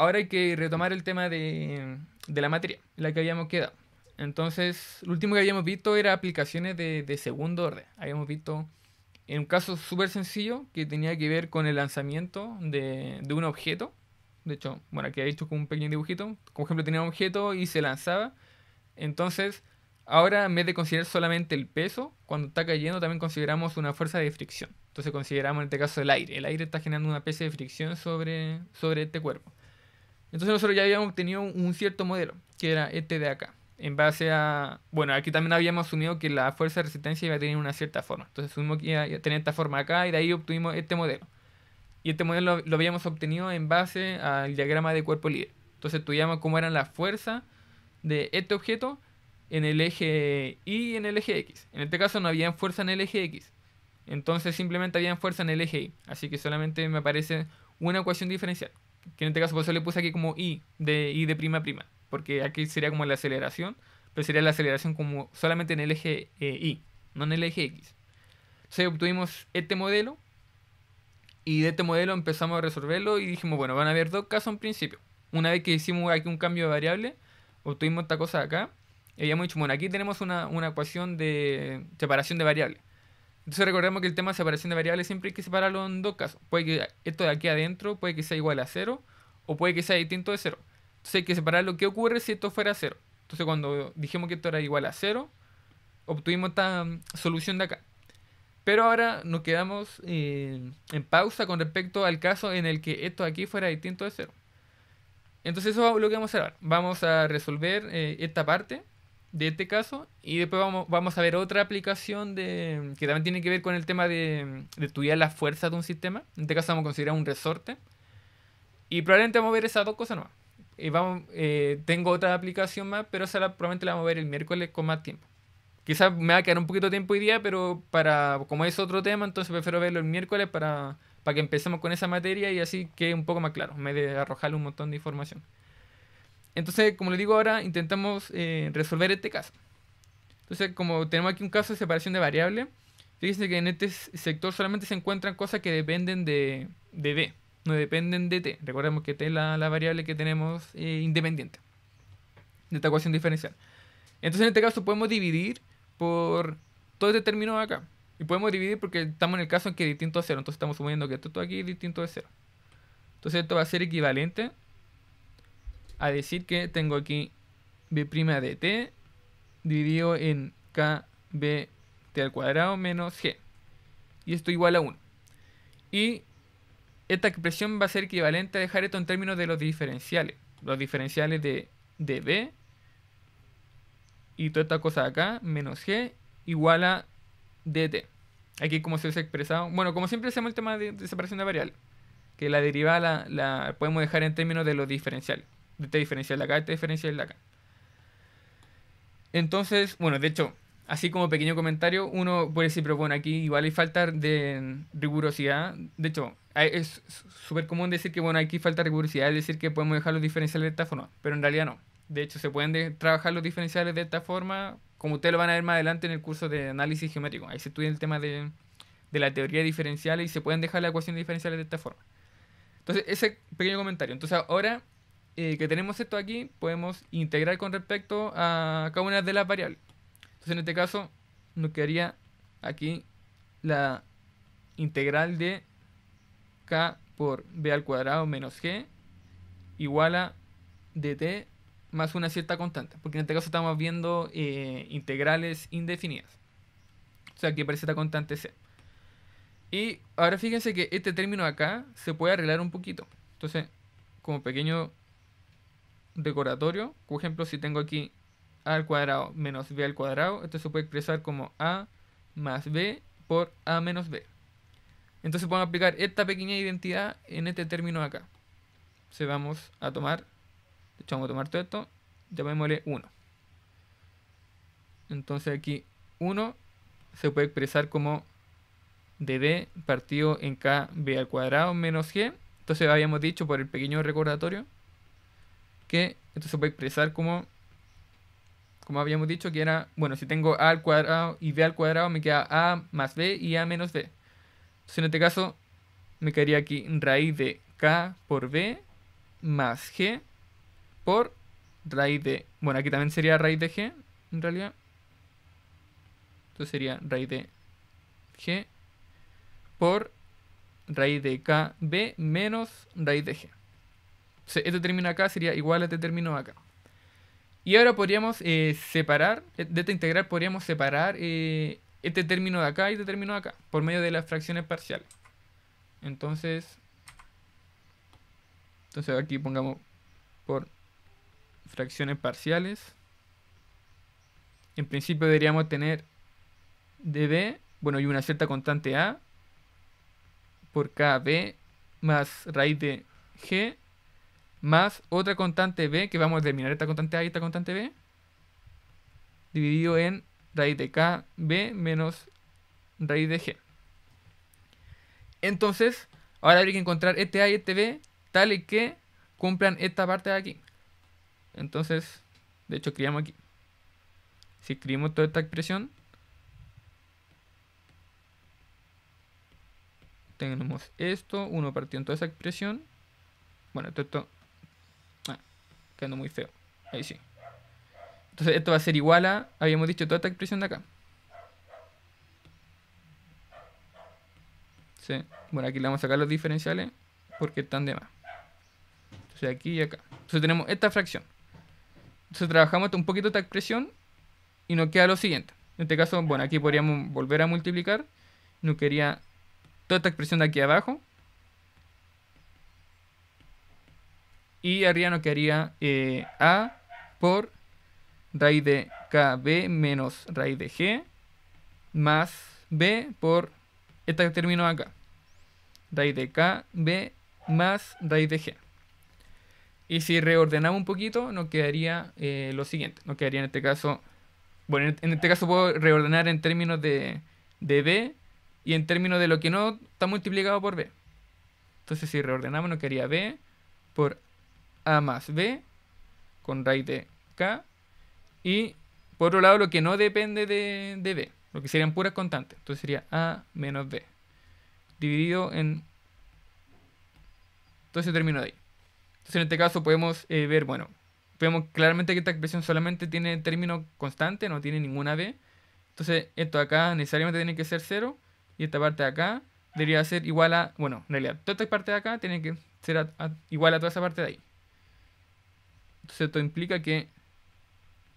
ahora hay que retomar el tema de, la materia, la que habíamos quedado. Entonces, lo último que habíamos visto era aplicaciones de, de segundo orden. Habíamos visto en un caso súper sencillo que tenía que ver con el lanzamiento de, un objeto. De hecho, bueno, aquí he hecho con un pequeño dibujito. Como ejemplo, tenía un objeto y se lanzaba. Entonces, ahora en vez de considerar solamente el peso, cuando está cayendo también consideramos una fuerza de fricción. Entonces consideramos en este caso el aire. El aire está generando una especie de fricción sobre, sobre este cuerpo. Entonces nosotros ya habíamos obtenido un cierto modelo, que era este de acá. En base a... Bueno, aquí también habíamos asumido que la fuerza de resistencia iba a tener una cierta forma. Entonces asumimos que iba a tener esta forma acá y de ahí obtuvimos este modelo. Y este modelo lo, habíamos obtenido en base al diagrama de cuerpo líder. Entonces estudiamos cómo eran las fuerzas de este objeto en el eje Y y en el eje X. En este caso no había fuerza en el eje X. Entonces simplemente había fuerza en el eje Y. Así que solamente me aparece una ecuación diferencial que en este caso por eso le puse aquí como i, de i de prima prima, porque aquí sería como la aceleración, pero sería la aceleración como solamente en el eje eh, i y, no en el eje x. Entonces obtuvimos este modelo y de este modelo empezamos a resolverlo y dijimos, bueno, van a haber dos casos en principio. Una vez que hicimos aquí un cambio de variable, obtuvimos esta cosa acá. Y habíamos dicho, bueno, aquí tenemos una, una ecuación de separación de variables. Entonces recordemos que el tema de separación de variables siempre hay que separarlo en dos casos. Puede que esto de aquí adentro puede que sea igual a cero o puede que sea distinto de cero. Entonces hay que separar lo que ocurre si esto fuera 0 Entonces cuando dijimos que esto era igual a cero, obtuvimos esta mm, solución de acá. Pero ahora nos quedamos eh, en pausa con respecto al caso en el que esto de aquí fuera distinto de cero. Entonces eso es lo que vamos a hacer Vamos a resolver eh, esta parte de este caso. Y después vamos, vamos a ver otra aplicación de, que también tiene que ver con el tema de, de estudiar la fuerza de un sistema. En este caso vamos a considerar un resorte. Y probablemente vamos a ver esas dos cosas nomás. vamos, eh, tengo otra aplicación más, pero esa la, probablemente la vamos a ver el miércoles con más tiempo. Quizás me va a quedar un poquito de tiempo hoy día, pero para como es otro tema, entonces prefiero verlo el miércoles para, para que empecemos con esa materia y así quede un poco más claro, en vez de arrojarle un montón de información. Entonces, como le digo ahora, intentamos eh, resolver este caso. Entonces, como tenemos aquí un caso de separación de variable fíjense que en este sector solamente se encuentran cosas que dependen de, de B, no dependen de T. Recordemos que T es la, variable que tenemos eh, independiente de esta ecuación diferencial. Entonces, en este caso podemos dividir por todo este término acá. Y podemos dividir porque estamos en el caso en que es distinto a 0. Entonces estamos suponiendo que esto, aquí es distinto de 0. Entonces esto va a ser equivalente a decir que tengo aquí b' de t dividido en kb t al cuadrado menos g. Y esto igual a 1. Y esta expresión va a ser equivalente a dejar esto en términos de los diferenciales. Los diferenciales de, db y toda esta cosa de acá, menos g, igual a dt. Aquí como se ha expresado. Bueno, como siempre hacemos el tema de, separación de variables. Que la derivada la podemos dejar en términos de los diferenciales. Este diferencial de la acá, Este diferencia de la acá. Entonces, bueno, de hecho, así como pequeño comentario, uno puede decir, pero bueno, aquí igual hay falta de rigurosidad. De hecho, es súper común decir que, bueno, aquí falta rigurosidad, es decir, que podemos dejar los diferenciales de esta forma, pero en realidad no. De hecho, se pueden trabajar los diferenciales de esta forma, como ustedes lo van a ver más adelante en el curso de análisis geométrico. Ahí se estudia el tema de, de la teoría diferencial y se pueden dejar las ecuaciones de diferenciales de esta forma. Entonces, ese pequeño comentario. Entonces, ahora eh, que tenemos esto aquí, podemos integrar con respecto a cada una de las variables. Entonces en este caso nos quedaría aquí la integral de k por b al cuadrado menos g igual a dt más una cierta constante, porque en este caso estamos viendo eh, integrales indefinidas. O sea, que aparece esta constante c. Y ahora fíjense que este término acá se puede arreglar un poquito. Entonces, como pequeño decoratorio. Por ejemplo, si tengo aquí a al cuadrado menos b al cuadrado, esto se puede expresar como a más b por a menos b. Entonces podemos aplicar esta pequeña identidad en este término acá. Se vamos a tomar, de hecho vamos a tomar todo esto, llamémosle 1. Entonces aquí 1 se puede expresar como db partido en K B al cuadrado menos g. Entonces habíamos dicho por el pequeño recordatorio que esto se puede expresar como, como habíamos dicho, que era, bueno, si tengo a al cuadrado y b al cuadrado, me queda a más b y a menos b. Entonces en este caso me quedaría aquí raíz de k por b más g por raíz de, bueno, aquí también sería raíz de g, en realidad. Entonces sería raíz de g por raíz de kb menos raíz de g. Entonces, este término acá sería igual a este término acá. Y ahora podríamos eh, separar, eh, de esta integral podríamos separar eh, este término de acá y este término de acá, por medio de las fracciones parciales. Entonces, entonces aquí pongamos por fracciones parciales. En principio deberíamos tener db, bueno, y una cierta constante a por kb más raíz de g más otra constante b, que vamos a determinar esta constante a y esta constante b, dividido en raíz de k b menos raíz de g. Entonces, ahora habría que encontrar este a y este b, y que cumplan esta parte de aquí. Entonces, de hecho, criamos aquí. Si escribimos toda esta expresión, tenemos esto, 1 partido en toda esa expresión. Bueno, todo esto quedando muy feo. Ahí sí. Entonces esto va a ser igual a, habíamos dicho, toda esta expresión de acá. Bueno, aquí le vamos a sacar los diferenciales porque están de más. Entonces aquí y acá. Entonces tenemos esta fracción. Entonces trabajamos un poquito esta expresión y nos queda lo siguiente. En este caso, bueno, aquí podríamos volver a multiplicar. Nos quería toda esta expresión de aquí abajo Y nos quedaría eh, A por raíz de KB menos raíz de G más B por este término acá. Raíz de KB más raíz de G. Y si reordenamos un poquito, nos quedaría eh, lo siguiente. Nos quedaría en este caso, bueno, en este caso puedo reordenar en términos de, de B y en términos de lo que no está multiplicado por B. Entonces si reordenamos nos quedaría B por a más B con raíz de K. Y por otro lado, lo que no depende de, B, lo que serían puras constantes. Entonces sería A menos B. Dividido en... Entonces término de ahí. Entonces en este caso podemos eh, ver, bueno, vemos claramente que esta expresión solamente tiene término constante, no tiene ninguna B. Entonces esto acá necesariamente tiene que ser 0 y esta parte de acá debería ser igual a, bueno, en realidad, toda esta parte de acá tiene que ser igual a toda esa parte de ahí. Entonces esto implica que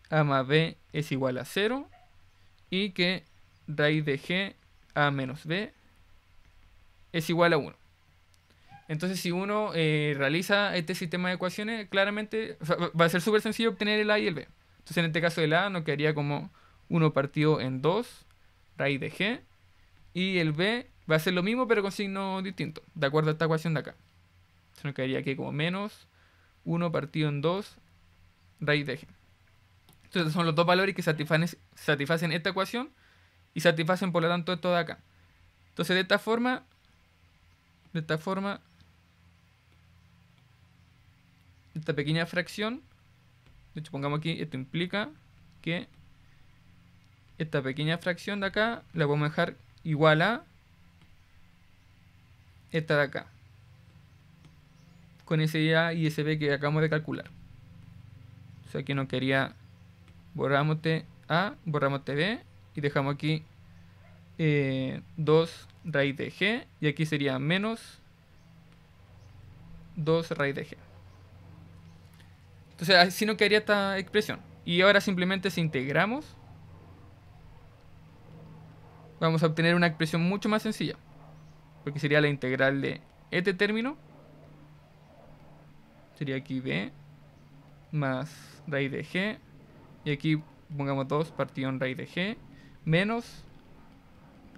A más B es igual a 0 y que raíz de G A menos B es igual a 1. Entonces si uno eh, realiza este sistema de ecuaciones, claramente va a ser súper sencillo obtener el A y el B. Entonces en este caso el A nos quedaría como 1 partido en 2, raíz de G, y el B va a ser lo mismo pero con signo distinto, de acuerdo a esta ecuación de acá. Se nos quedaría aquí como menos 1 partido en 2 raíz de eje. Entonces son los dos valores que satisfacen, esta ecuación y satisfacen por lo tanto esto de acá. Entonces de esta forma, de esta forma, esta pequeña fracción, de hecho pongamos aquí, esto implica que esta pequeña fracción de acá la podemos dejar igual a esta de acá. Con ese A y ese B que acabamos de calcular aquí no quería borramos A, borramos B y dejamos aquí 2 eh, raíz de G y aquí sería menos 2 raíz de G. Entonces así no quedaría esta expresión. Y ahora simplemente si integramos, vamos a obtener una expresión mucho más sencilla. Porque sería la integral de este término. Sería aquí B más raíz de g. Y aquí pongamos 2 partido en raíz de g. Menos,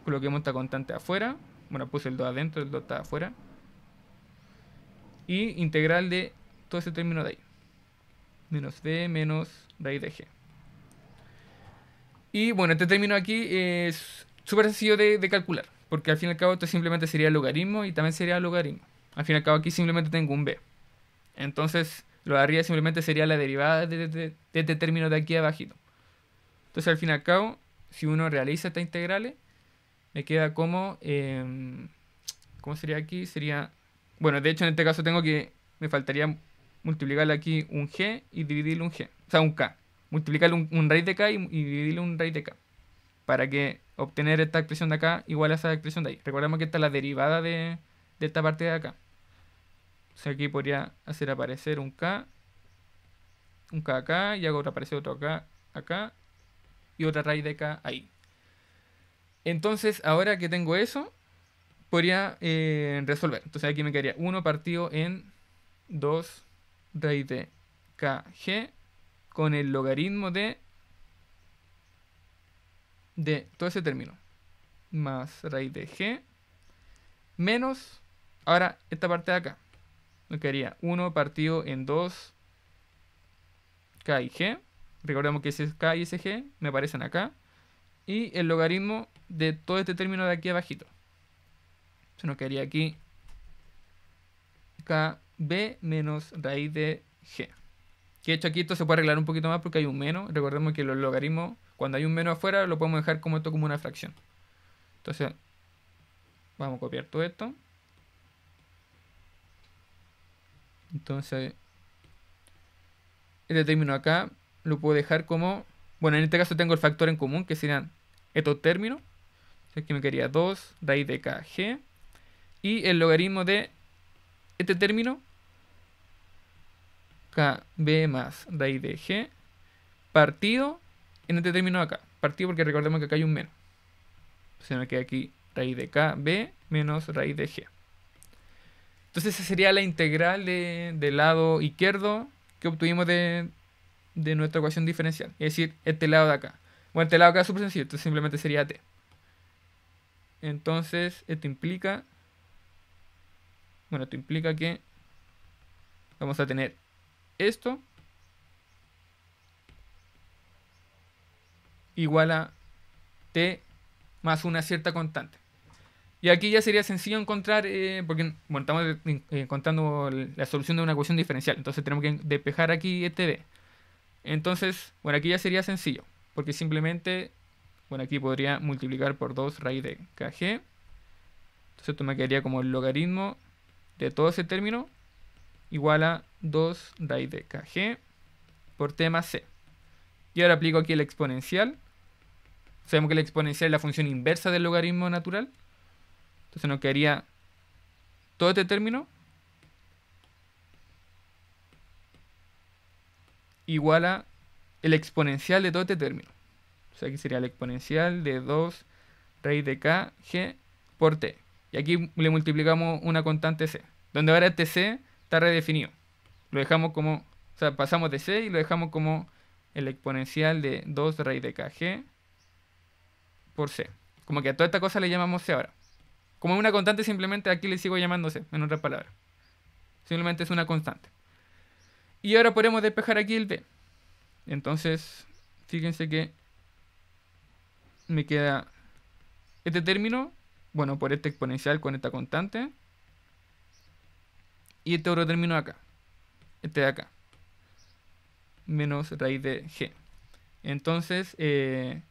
coloquemos esta constante afuera. Bueno, puse el 2 adentro, el 2 está afuera. Y integral de todo ese término de ahí. Menos b menos raíz de g. Y bueno, este término aquí es súper sencillo de, de, calcular, porque al fin y al cabo esto simplemente sería logaritmo y también sería logaritmo. Al fin y al cabo aquí simplemente tengo un b. Entonces, lo de arriba simplemente sería la derivada de, este término de aquí abajito. Entonces al fin y al cabo, si uno realiza estas integrales, me queda como... Em, ¿Cómo sería aquí? Sería... Bueno, de hecho en este caso tengo que... Me faltaría multiplicarle aquí un g y dividirle un g. O sea, un k. Multiplicarle un, raíz de k y, y dividirle un raíz de k. Para que obtener esta expresión de acá igual a esa expresión de ahí. Recordemos que esta es la derivada de esta parte de acá. O sea, aquí podría hacer aparecer un K, un K acá, y hago aparecer otro K acá, y otra raíz de K ahí. Entonces, ahora que tengo eso, podría eh, resolver. Entonces aquí me quedaría 1 partido en 2 raíz de KG con el logaritmo de, de todo ese término. Más raíz de G menos, ahora esta parte de acá. Nos quedaría 1 partido en 2 K y G. Recordemos que ese K y ese G me aparecen acá. Y el logaritmo de todo este término de aquí abajito. Se nos quedaría aquí KB menos raíz de G. Que de hecho aquí esto se puede arreglar un poquito más porque hay un menos. Recordemos que los logaritmos, cuando hay un menos afuera, lo podemos dejar como esto como una fracción. Entonces, vamos a copiar todo esto. Entonces, este término acá lo puedo dejar como... Bueno, en este caso tengo el factor en común, que serían estos términos. Aquí me quería 2 raíz de kg. Y el logaritmo de este término, kb más raíz de g, partido en este término acá. Partido porque recordemos que acá hay un menos. sea, me queda aquí raíz de kb menos raíz de g. Entonces esa sería la integral del lado izquierdo que obtuvimos de, de nuestra ecuación diferencial. Es decir, este lado de acá. Bueno, este lado de acá es súper sencillo, entonces simplemente sería t. Entonces, esto implica... Bueno, esto implica que vamos a tener esto igual a t más una cierta constante. Y aquí ya sería sencillo encontrar, eh, porque bueno, estamos eh, encontrando la solución de una ecuación diferencial, entonces tenemos que despejar aquí este b. Entonces, bueno, aquí ya sería sencillo, porque simplemente, bueno, aquí podría multiplicar por 2 raíz de kg. Entonces esto me quedaría como el logaritmo de todo ese término igual a 2 raíz de kg por t más c. Y ahora aplico aquí el exponencial. Sabemos que la exponencial es la función inversa del logaritmo natural. Entonces nos quedaría todo este término igual a el exponencial de todo este término. O sea, aquí sería el exponencial de 2 raíz de k g por t. Y aquí le multiplicamos una constante c, donde ahora este c está redefinido. Lo dejamos como, o sea, pasamos de c y lo dejamos como el exponencial de 2 raíz de kg por c. Como que a toda esta cosa le llamamos c ahora. Como una constante, simplemente aquí le sigo llamándose, en otras palabras. Simplemente es una constante. Y ahora podemos despejar aquí el B. Entonces, fíjense que me queda este término, bueno, por este exponencial con esta constante. Y este otro término acá. Este de acá. Menos raíz de G. Entonces, eh,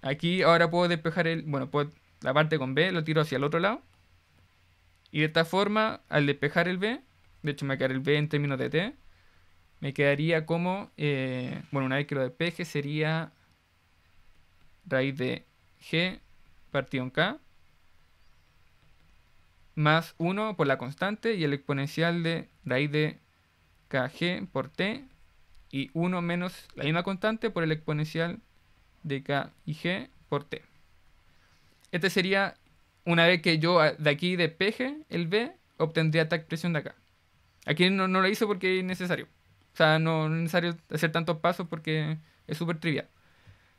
aquí ahora puedo despejar el... Bueno, puedo la parte con B lo tiro hacia el otro lado. Y de esta forma, al despejar el B, de hecho me quedaría el B en términos de T, me quedaría como, eh, bueno, una vez que lo despeje sería raíz de G partido en K más 1 por la constante y el exponencial de raíz de KG por T y 1 menos la misma constante por el exponencial de K y G por T. Este sería una vez que yo de aquí despeje el B, obtendría esta expresión de acá. Aquí no, lo hice porque es necesario. O sea, no, es necesario hacer tantos pasos porque es súper trivial.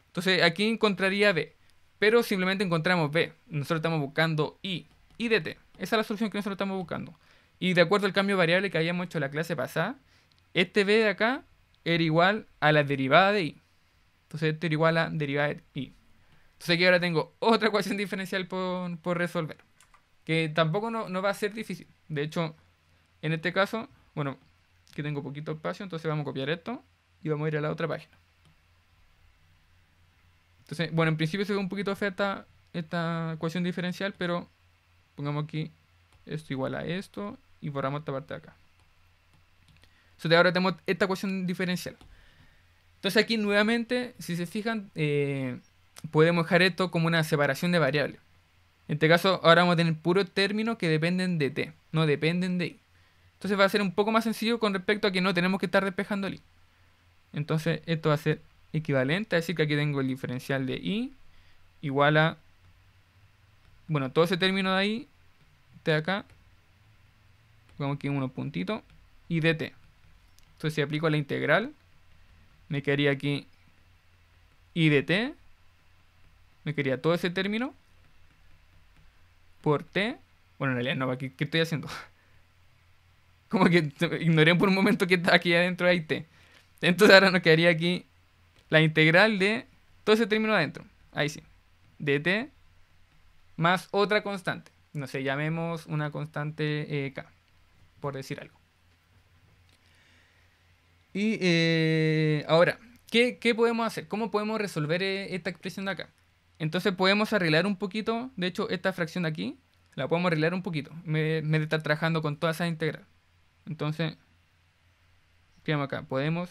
Entonces aquí encontraría B, pero simplemente encontramos B. Nosotros estamos buscando I, y de T. Esa es la solución que nosotros estamos buscando. Y de acuerdo al cambio variable que habíamos hecho en la clase pasada, este B de acá era igual a la derivada de I. Entonces esto era igual a la derivada de I. Entonces aquí ahora tengo otra ecuación diferencial por, resolver, que tampoco no, va a ser difícil. De hecho, en este caso, bueno, que tengo poquito espacio, entonces vamos a copiar esto y vamos a ir a la otra página. Entonces, bueno, en principio se ve un poquito fea esta, ecuación diferencial, pero pongamos aquí esto igual a esto y borramos esta parte de acá. Entonces ahora tenemos esta ecuación diferencial. Entonces aquí nuevamente, si se fijan, eh, podemos dejar esto como una separación de variables. En este caso, ahora vamos a tener puros términos que dependen de t, no dependen de i. Entonces va a ser un poco más sencillo con respecto a que no tenemos que estar despejando el i. Entonces esto va a ser equivalente a decir que aquí tengo el diferencial de i igual a... Bueno, todo ese término de ahí, de acá, pongamos aquí unos puntitos, y dt. Entonces si aplico la integral, me quedaría aquí i dt me quería todo ese término por T. Bueno, en realidad no, ¿qué, estoy haciendo? Como que ignoré por un momento que está aquí adentro hay T. Entonces ahora nos quedaría aquí la integral de todo ese término adentro. Ahí sí. dt más otra constante. No sé, llamemos una constante eh, K, por decir algo. Y eh, ahora, ¿qué, podemos hacer? ¿Cómo podemos resolver eh, esta expresión de acá? Entonces podemos arreglar un poquito, de hecho esta fracción de aquí, la podemos arreglar un poquito, me, vez de estar trabajando con toda esa integral. Entonces, ¿qué acá, podemos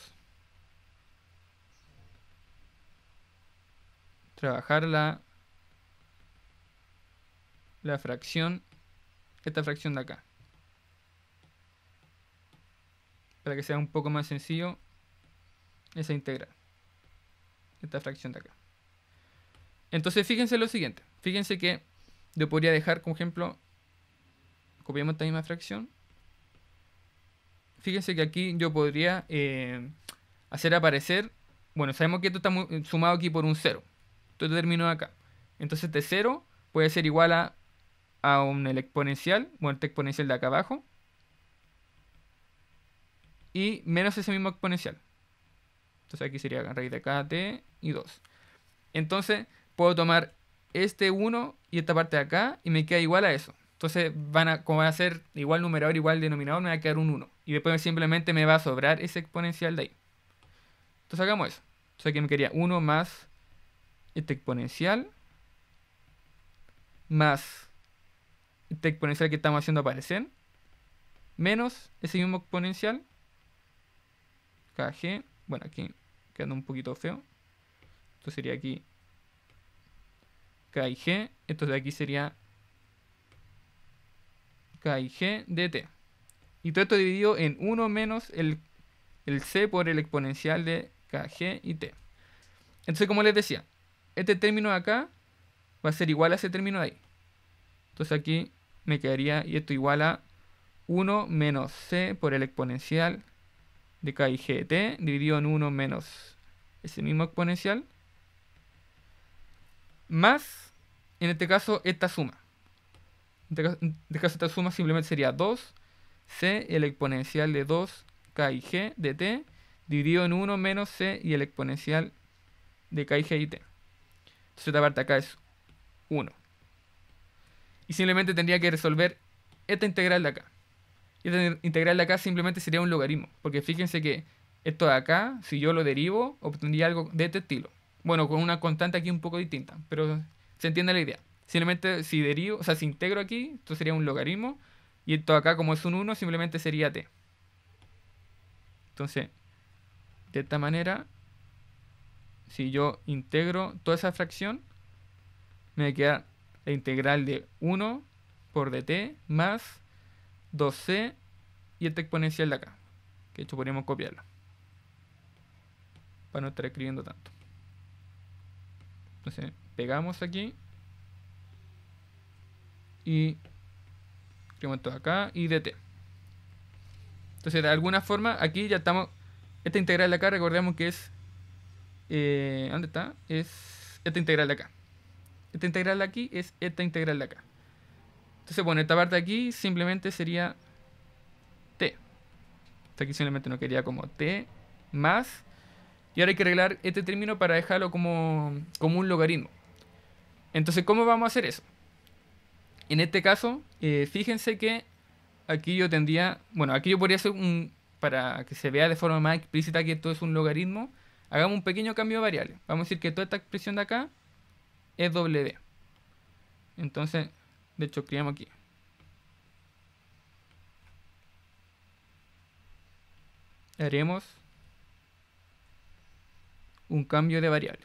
trabajar la, la fracción, esta fracción de acá. Para que sea un poco más sencillo esa integral, esta fracción de acá. Entonces fíjense lo siguiente. Fíjense que yo podría dejar, como ejemplo, copiamos esta misma fracción. Fíjense que aquí yo podría eh, hacer aparecer, bueno, sabemos que esto está sumado aquí por un 0. Esto termino acá. Entonces este 0 puede ser igual a, un exponencial, bueno, este exponencial de acá abajo. Y menos ese mismo exponencial. Entonces aquí sería raíz de acá t y 2. Entonces, puedo tomar este 1 y esta parte de acá y me queda igual a eso. Entonces, van a, como va a ser igual numerador, igual denominador, me va a quedar un 1. Y después simplemente me va a sobrar ese exponencial de ahí. Entonces hagamos eso. Entonces aquí me quería 1 más este exponencial más este exponencial que estamos haciendo aparecer menos ese mismo exponencial KG, bueno aquí quedando un poquito feo esto sería aquí y G, esto de aquí sería K y G t Y todo esto dividido en 1 menos el, C por el exponencial de KG y T. Entonces, como les decía, este término de acá va a ser igual a ese término de ahí. Entonces aquí me quedaría, y esto igual a 1 menos C por el exponencial de K y G de T, dividido en 1 menos ese mismo exponencial, más en este caso, esta suma. En este, este caso, esta suma simplemente sería 2c el exponencial de 2k y g de t dividido en 1 menos c y el exponencial de k y g y t. Entonces esta parte acá es 1. Y simplemente tendría que resolver esta integral de acá. Y esta integral de acá simplemente sería un logaritmo. Porque fíjense que esto de acá, si yo lo derivo, obtendría algo de este estilo. Bueno, con una constante aquí un poco distinta, pero se entiende la idea. Simplemente si derivo, o sea, si integro aquí, esto sería un logaritmo. Y esto acá, como es un 1, simplemente sería t. Entonces, de esta manera, si yo integro toda esa fracción, me queda la integral de 1 por dt más 2c y esta exponencial de acá. Que de hecho podríamos copiarla Para no estar escribiendo tanto. Entonces, pegamos aquí y incremento acá y dt. Entonces, de alguna forma, aquí ya estamos. Esta integral de acá, recordemos que es. Eh, ¿Dónde está? Es esta integral de acá. Esta integral de aquí es esta integral de acá. Entonces, bueno, esta parte de aquí simplemente sería t. aquí simplemente no quería como t más. Y ahora hay que arreglar este término para dejarlo como, como un logaritmo. Entonces, ¿cómo vamos a hacer eso? En este caso, eh, fíjense que aquí yo tendría, bueno, aquí yo podría hacer un, para que se vea de forma más explícita que esto es un logaritmo, hagamos un pequeño cambio de variable. Vamos a decir que toda esta expresión de acá es W. Entonces, de hecho, creamos aquí. Haremos un cambio de variable.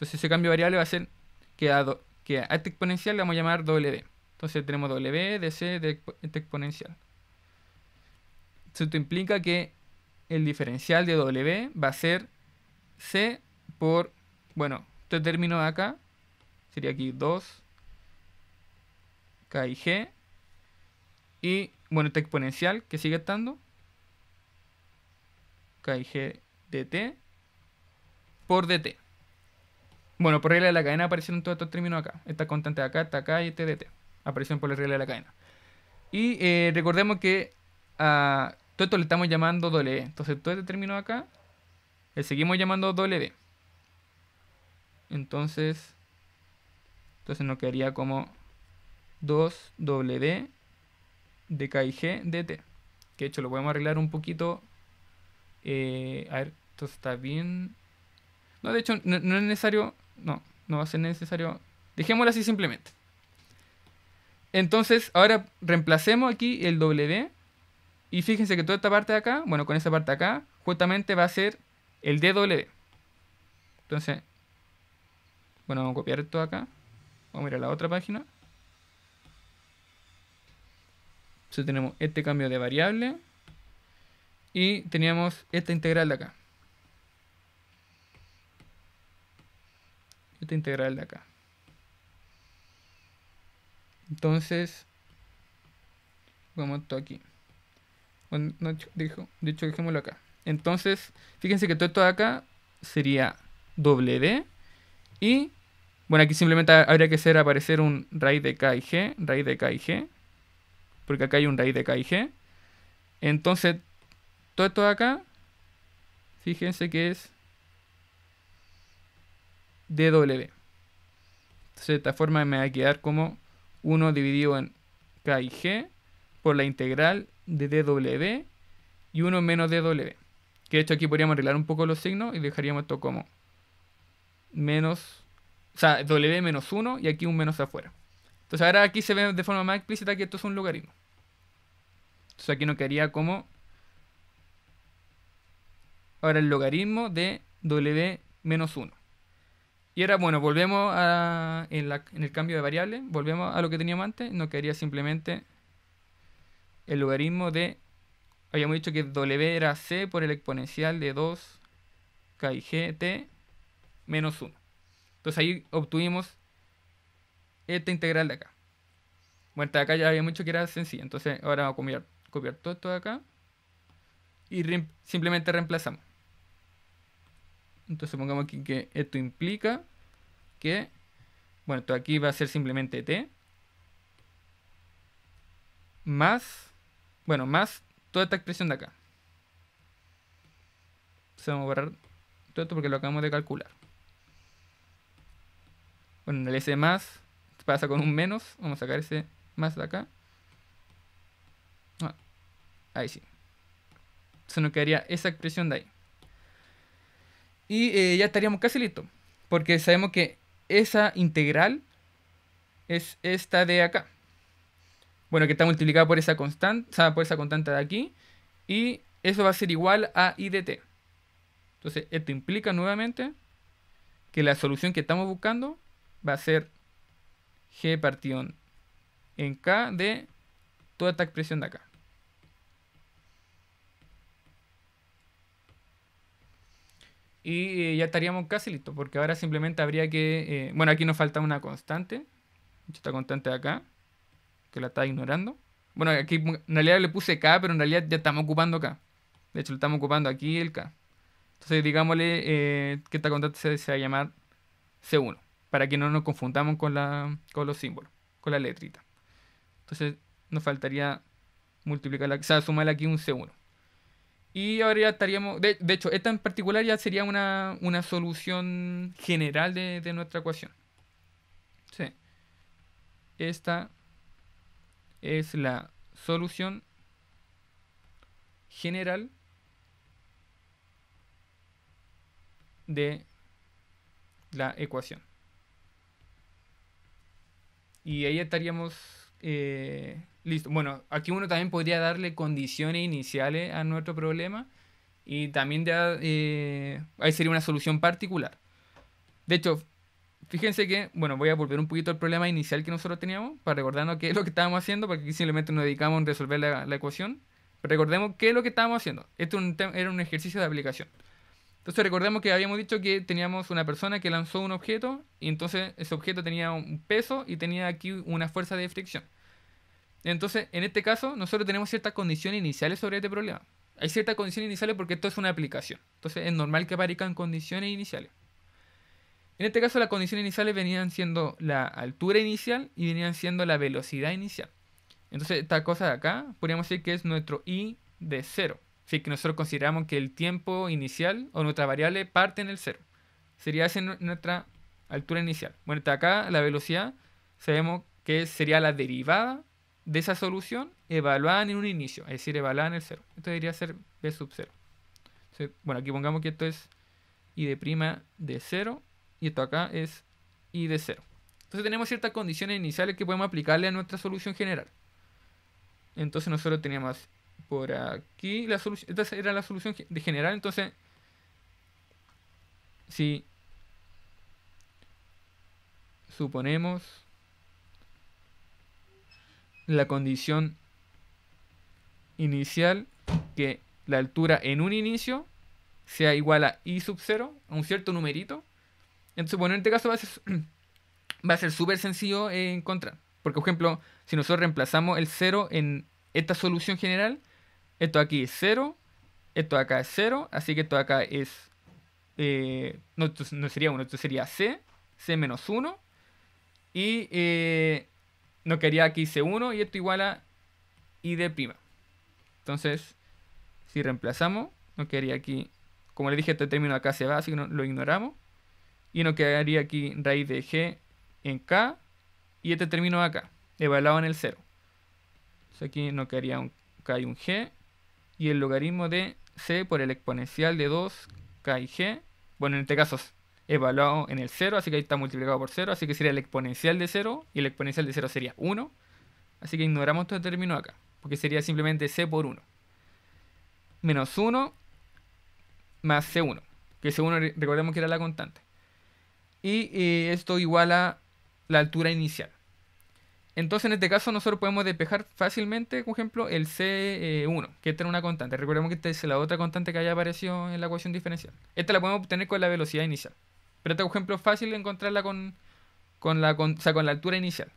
Entonces ese cambio variable va a ser que a, este exponencial le vamos a llamar W. Entonces tenemos W de C de este exponencial. Esto implica que el diferencial de W va a ser C por, bueno, este término de acá sería aquí 2, K y G. Y bueno, este exponencial que sigue estando, K y G dt por dt. Bueno, por regla de la cadena aparecieron todos estos términos acá. Esta constante de acá, esta acá y este de este. Aparecieron por la regla de la cadena. Y eh, recordemos que a todo esto le estamos llamando E. Entonces, todo este término acá le seguimos llamando doble Entonces, entonces nos quedaría como 2 D de K y G dt. Que de hecho lo podemos arreglar un poquito. Eh, a ver, esto está bien. No, de hecho, no es necesario no, no va a ser necesario. Dejémoslo así simplemente. Entonces, ahora reemplacemos aquí el W. Y fíjense que toda esta parte de acá, bueno, con esta parte de acá, justamente va a ser el DW. Entonces, bueno, vamos a copiar esto acá. Vamos a mirar la otra página. Entonces tenemos este cambio de variable. Y teníamos esta integral de acá. integral de acá. Entonces, vamos esto aquí. dijo, de dejémoslo acá. Entonces, fíjense que todo esto de acá sería doble D. Y, bueno, aquí simplemente habría que hacer aparecer un raíz de K y G, raíz de K y G. Porque acá hay un raíz de K y G. Entonces, todo esto de acá, fíjense que es DW. Entonces de esta forma me va a quedar como 1 dividido en K y G por la integral de DW y 1 menos DW. Que de hecho aquí podríamos arreglar un poco los signos y dejaríamos esto como menos, o sea, W menos 1 y aquí un menos afuera. Entonces ahora aquí se ve de forma más explícita que esto es un logaritmo. Entonces aquí nos quedaría como ahora el logaritmo de W menos 1. Y ahora, bueno, volvemos a, en, el cambio de variable, volvemos a lo que teníamos antes, nos quedaría simplemente el logaritmo de, habíamos dicho que W era C por el exponencial de 2 kgt menos 1. Entonces ahí obtuvimos esta integral de acá. Bueno, hasta acá ya había mucho que era sencillo entonces ahora vamos a copiar, todo esto de acá y simplemente reemplazamos. Entonces pongamos aquí que esto implica que, bueno, esto aquí va a ser simplemente t más, bueno, más toda esta expresión de acá. Se vamos a borrar todo esto porque lo acabamos de calcular. Bueno, el S más pasa con un menos. Vamos a sacar ese más de acá. Ah, ahí sí. Se nos quedaría esa expresión de ahí. Y eh, ya estaríamos casi listos. Porque sabemos que esa integral es esta de acá. Bueno, que está multiplicada por esa constante, por esa constante de aquí. Y eso va a ser igual a i de t. Entonces, esto implica nuevamente que la solución que estamos buscando va a ser g partido en k de toda esta expresión de acá. y eh, ya estaríamos casi listos, porque ahora simplemente habría que... Eh, bueno, aquí nos falta una constante, esta constante de acá, que la está ignorando. Bueno, aquí en realidad le puse K, pero en realidad ya estamos ocupando K. De hecho, lo estamos ocupando aquí el K. Entonces, digámosle eh, que esta constante se, va a llamar C1, para que no nos confundamos con, la, con los símbolos, con la letrita. Entonces, nos faltaría multiplicar, o sea, aquí un C1. Y ahora ya estaríamos, de, de, hecho, esta en particular ya sería una, una solución general de, nuestra ecuación. Sí. Esta es la solución general de la ecuación. Y ahí estaríamos eh, Listo. Bueno, aquí uno también podría darle condiciones iniciales a nuestro problema y también eh, ahí sería una solución particular. De hecho, fíjense que, bueno, voy a volver un poquito al problema inicial que nosotros teníamos para recordarnos qué es lo que estábamos haciendo, porque aquí simplemente nos dedicamos a resolver la, ecuación. recordemos qué es lo que estábamos haciendo. Esto era un ejercicio de aplicación. Entonces recordemos que habíamos dicho que teníamos una persona que lanzó un objeto y entonces ese objeto tenía un peso y tenía aquí una fuerza de fricción. Entonces, en este caso, nosotros tenemos ciertas condiciones iniciales sobre este problema. Hay ciertas condiciones iniciales porque esto es una aplicación. Entonces, es normal que aparezcan condiciones iniciales. En este caso, las condiciones iniciales venían siendo la altura inicial y venían siendo la velocidad inicial. Entonces, esta cosa de acá, podríamos decir que es nuestro i de 0. Así que nosotros consideramos que el tiempo inicial o nuestra variable parte en el 0. Sería esa nuestra altura inicial. Bueno, hasta acá la velocidad sabemos que sería la derivada de esa solución evaluada en un inicio, es decir, evaluada en el 0. Esto debería ser B sub 0. bueno, aquí pongamos que esto es I de prima de 0 y esto acá es I de 0. Entonces tenemos ciertas condiciones iniciales que podemos aplicarle a nuestra solución general. Entonces nosotros teníamos por aquí la solución, esta era la solución de general, entonces si suponemos la condición inicial que la altura en un inicio sea igual a i sub 0, a un cierto numerito. Entonces, bueno, en este caso va a ser, súper sencillo encontrar. Porque, por ejemplo, si nosotros reemplazamos el 0 en esta solución general, esto aquí es 0, esto acá es 0, así que esto acá es... Eh, no, sería 1, esto sería c, c menos 1. Y eh, no quería aquí c 1 y esto igual a y de prima. Entonces, si reemplazamos, no quería aquí, como le dije, este término acá se va, así que no, lo ignoramos. Y nos quedaría aquí raíz de g en k y este término acá, evaluado en el 0. Entonces aquí nos quedaría un k y un g y el logaritmo de c por el exponencial de 2 k y g. Bueno, en este caso evaluado en el 0, así que ahí está multiplicado por 0, así que sería el exponencial de 0 y la exponencial de 0 sería 1. Así que ignoramos todo el término acá, porque sería simplemente c por 1. Menos 1 más c1, que c1 recordemos que era la constante. Y eh, esto esto a la altura inicial. Entonces en este caso nosotros podemos despejar fácilmente, por ejemplo, el C1, eh, que esta era una constante. Recordemos que esta es la otra constante que haya aparecido en la ecuación diferencial. Esta la podemos obtener con la velocidad inicial. Pero este ejemplo es fácil encontrarla con, la, con, la altura inicial.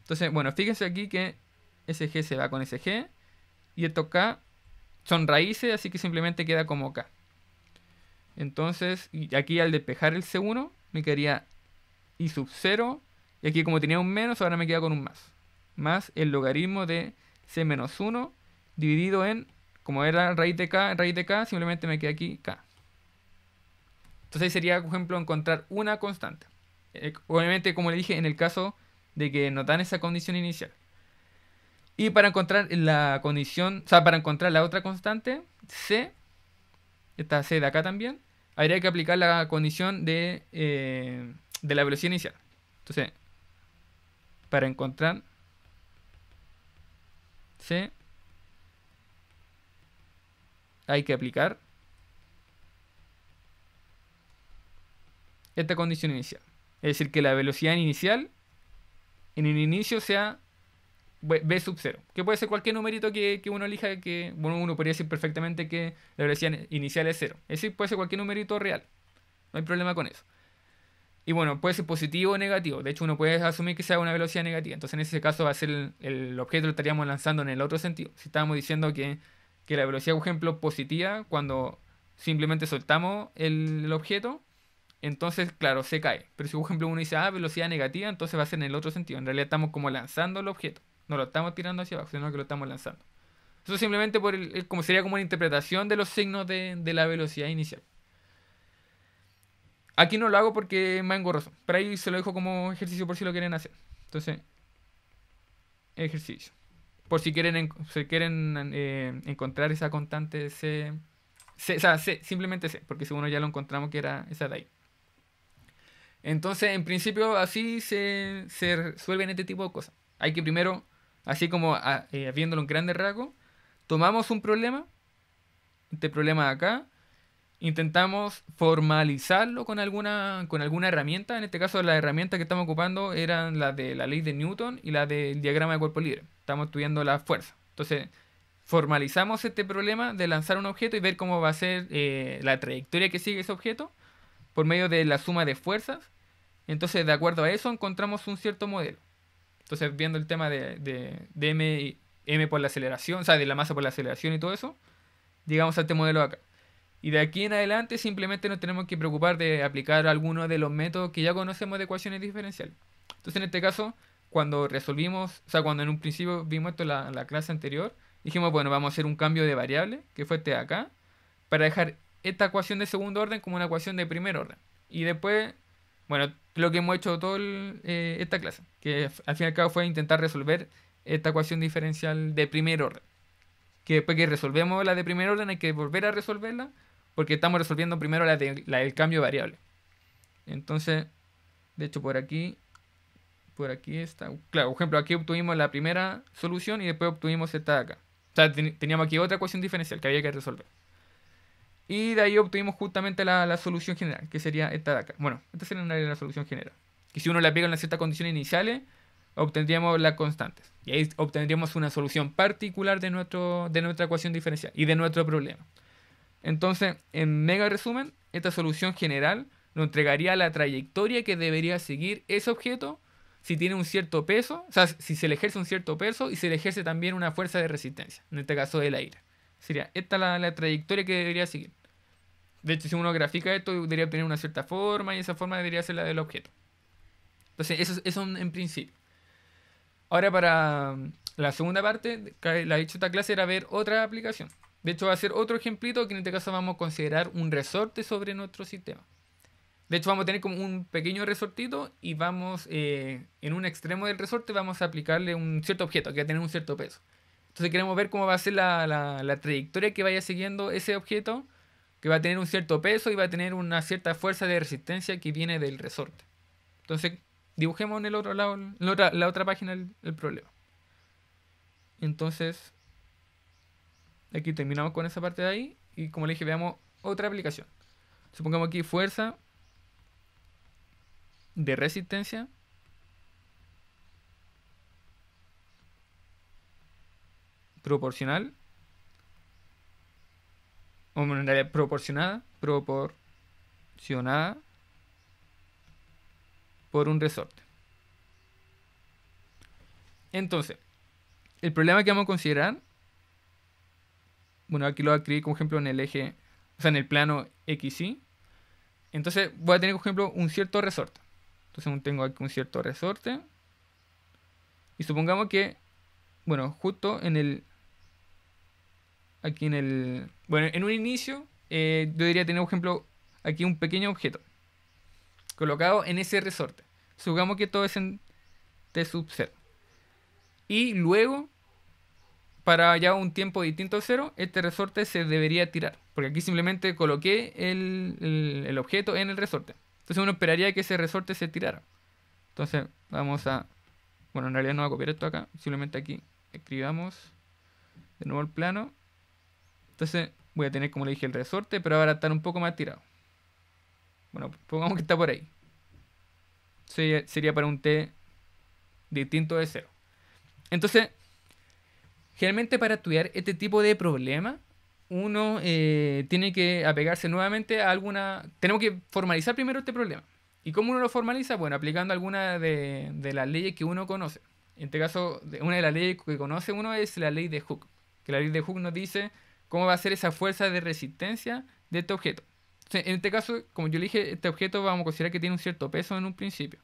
Entonces, bueno, fíjense aquí que SG se va con SG y esto K son raíces, así que simplemente queda como K. Entonces, aquí al despejar el C1 me quedaría I sub 0 y aquí como tenía un menos, ahora me queda con un más. Más el logaritmo de C menos 1 dividido en, como era raíz de K, raíz de K, simplemente me queda aquí K. Entonces sería, por ejemplo, encontrar una constante. Eh, obviamente, como le dije, en el caso de que no dan esa condición inicial. Y para encontrar la condición, o sea, para encontrar la otra constante, C, esta C de acá también, habría que aplicar la condición de, eh, de la velocidad inicial. Entonces, para encontrar C, hay que aplicar esta condición inicial. Es decir, que la velocidad inicial en el inicio sea B sub 0, que puede ser cualquier numerito que, uno elija, que bueno, uno podría decir perfectamente que la velocidad inicial es 0. Es decir, puede ser cualquier numerito real. No hay problema con eso. Y bueno, puede ser positivo o negativo. De hecho, uno puede asumir que sea una velocidad negativa. Entonces, en ese caso, va a ser el, objeto lo estaríamos lanzando en el otro sentido. Si estábamos diciendo que, que la velocidad, por ejemplo, positiva, cuando simplemente soltamos el objeto, entonces, claro, se cae. Pero si, por ejemplo, uno dice, ah, velocidad negativa, entonces va a ser en el otro sentido. En realidad estamos como lanzando el objeto. No lo estamos tirando hacia abajo, sino que lo estamos lanzando. Eso simplemente por el, como sería como una interpretación de los signos de, la velocidad inicial. Aquí no lo hago porque es más engorroso. Pero ahí se lo dejo como ejercicio por si lo quieren hacer. Entonces, ejercicio. Por si quieren, quieren eh, encontrar esa constante C, C, o sea, C, simplemente C, porque si uno ya lo encontramos que era esa de ahí. Entonces, en principio, así se, resuelven este tipo de cosas. Hay que primero, así como ah, eh, habiéndolo viéndolo en grande rasgo, tomamos un problema, este problema de acá, intentamos formalizarlo con alguna, con alguna herramienta. En este caso, las herramientas que estamos ocupando eran la de la ley de Newton y la del diagrama de cuerpo libre. Estamos estudiando la fuerza. Entonces, formalizamos este problema de lanzar un objeto y ver cómo va a ser eh, la trayectoria que sigue ese objeto por medio de la suma de fuerzas entonces, de acuerdo a eso, encontramos un cierto modelo. Entonces, viendo el tema de, M, M, por la aceleración, o sea, de la masa por la aceleración y todo eso, llegamos a este modelo acá. Y de aquí en adelante simplemente nos tenemos que preocupar de aplicar algunos de los métodos que ya conocemos de ecuaciones diferenciales. Entonces, en este caso, cuando resolvimos, o sea, cuando en un principio vimos esto en la, la, clase anterior, dijimos, bueno, vamos a hacer un cambio de variable, que fue este de acá, para dejar esta ecuación de segundo orden como una ecuación de primer orden. Y después bueno, lo que hemos hecho toda eh, esta clase, que al fin y al cabo fue intentar resolver esta ecuación diferencial de primer orden. Que después que resolvemos la de primer orden hay que volver a resolverla porque estamos resolviendo primero la, la del cambio variable. Entonces, de hecho por aquí, por aquí está. Claro, ejemplo, aquí obtuvimos la primera solución y después obtuvimos esta de acá. O sea, teníamos aquí otra ecuación diferencial que había que resolver. Y de ahí obtuvimos justamente la, solución general, que sería esta de acá. Bueno, esta sería la solución general. Y si uno la pega en ciertas condiciones iniciales, obtendríamos las constantes. Y ahí obtendríamos una solución particular de, nuestro, de nuestra ecuación diferencial y de nuestro problema. Entonces, en mega resumen, esta solución general nos entregaría la trayectoria que debería seguir ese objeto si tiene un cierto peso, o sea, si se le ejerce un cierto peso y se le ejerce también una fuerza de resistencia, en este caso el aire. Sería esta la, la trayectoria que debería seguir. De hecho, si uno grafica esto, debería tener una cierta forma y esa forma debería ser la del objeto. Entonces, eso, eso en principio. Ahora, para mm, la segunda parte, la dicha esta clase era ver otra aplicación. De hecho, va a ser otro ejemplito que en este caso vamos a considerar un resorte sobre nuestro sistema. De hecho, vamos a tener como un pequeño resortito y vamos, eh, en un extremo del resorte, vamos a aplicarle un cierto objeto que va a tener un cierto peso. Entonces queremos ver cómo va a ser la, trayectoria que vaya siguiendo ese objeto, que va a tener un cierto peso y va a tener una cierta fuerza de resistencia que viene del resorte. Entonces dibujemos en el otro lado, en la, otra, página el, el, problema. Entonces, aquí terminamos con esa parte de ahí y como le dije, veamos otra aplicación. Supongamos aquí fuerza de resistencia proporcional. O en proporcionada. Proporcionada. Por un resorte. Entonces, el problema que vamos a considerar. Bueno, aquí lo voy a escribir como ejemplo en el eje. O sea, en el plano XY. Entonces voy a tener, por ejemplo, un cierto resorte. Entonces tengo aquí un cierto resorte. Y supongamos que, bueno, justo en el aquí en el... Bueno, en un inicio eh, yo diría tener, por ejemplo, aquí un pequeño objeto colocado en ese resorte. Supongamos que todo es en T sub 0. Y luego, para ya un tiempo distinto a 0, este resorte se debería tirar. Porque aquí simplemente coloqué el, objeto en el resorte. Entonces uno esperaría que ese resorte se tirara. Entonces vamos a... Bueno, en realidad no voy a copiar esto acá. Simplemente aquí escribamos de nuevo el plano entonces voy a tener, como le dije, el resorte, pero ahora está un poco más tirado. Bueno, pongamos que está por ahí. Sería, para un T distinto de cero. Entonces, generalmente para estudiar este tipo de problema, uno eh, tiene que apegarse nuevamente a alguna... Tenemos que formalizar primero este problema. ¿Y cómo uno lo formaliza? Bueno, aplicando alguna de, de las leyes que uno conoce. En este caso, una de las leyes que conoce uno es la ley de Hooke. Que la ley de Hooke nos dice cómo va a ser esa fuerza de resistencia de este objeto. en este caso, como yo le dije, este objeto vamos a considerar que tiene un cierto peso en un principio.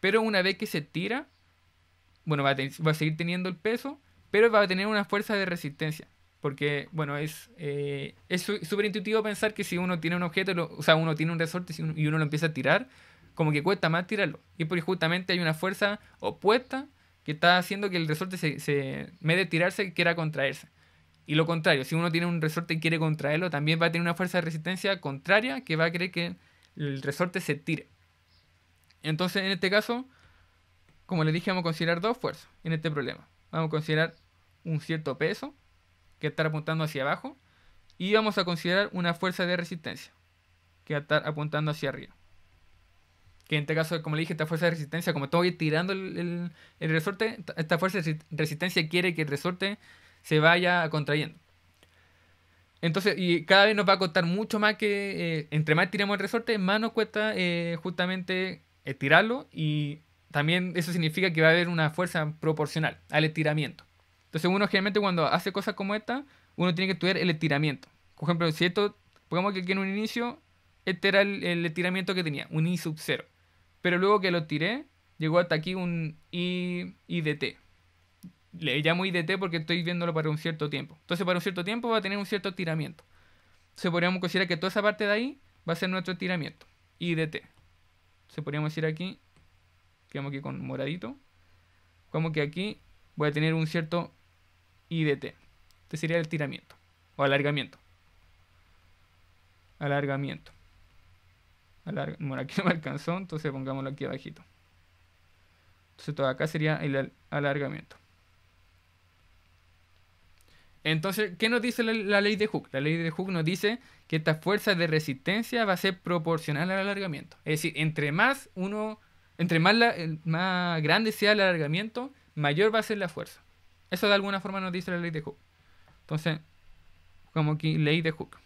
Pero una vez que se tira, bueno, va a, seguir teniendo el peso, pero va a tener una fuerza de resistencia. Porque, bueno, es eh, es súper intuitivo pensar que si uno tiene un objeto, o sea, uno tiene un resorte y uno, lo empieza a tirar, como que cuesta más tirarlo. Y porque justamente hay una fuerza opuesta que está haciendo que el resorte se, se en vez de tirarse, quiera contraerse. Y lo contrario, si uno tiene un resorte y quiere contraerlo, también va a tener una fuerza de resistencia contraria que va a querer que el resorte se tire. Entonces, en este caso, como le dije, vamos a considerar dos fuerzas en este problema. Vamos a considerar un cierto peso que está apuntando hacia abajo y vamos a considerar una fuerza de resistencia que va a estar apuntando hacia arriba. Que en este caso, como le dije, esta fuerza de resistencia, como estoy tirando el resorte, esta fuerza de resistencia quiere que el resorte se vaya contrayendo. Entonces, y cada vez nos va a costar mucho más que eh, entre más tiramos el resorte, más nos cuesta eh, justamente estirarlo eh, y también eso significa que va a haber una fuerza proporcional al estiramiento. Entonces, uno generalmente cuando hace cosas como esta, uno tiene que estudiar el estiramiento. Por ejemplo, si esto, pongamos que aquí en un inicio, este era el, estiramiento que tenía, un I sub 0. Pero luego que lo tiré, llegó hasta aquí un I, I de le llamo IDT porque estoy viéndolo para un cierto tiempo. Entonces, para un cierto tiempo va a tener un cierto tiramiento. Se podríamos considerar que toda esa parte de ahí va a ser nuestro tiramiento. IDT. Se podríamos decir aquí, quedamos aquí con moradito, como que aquí voy a tener un cierto IDT. Este sería el tiramiento o alargamiento. Alargamiento. bueno, aquí no me alcanzó, entonces pongámoslo aquí abajito. Entonces todo acá sería el alargamiento. Entonces, ¿qué nos dice la, ley de Hooke? La ley de Hooke nos dice que esta fuerza de resistencia va a ser proporcional al alargamiento. Es decir, entre más uno, entre más, grande sea el alargamiento, mayor va a ser la fuerza. Eso de alguna forma nos dice la ley de Hooke. Entonces, como aquí, ley de Hooke.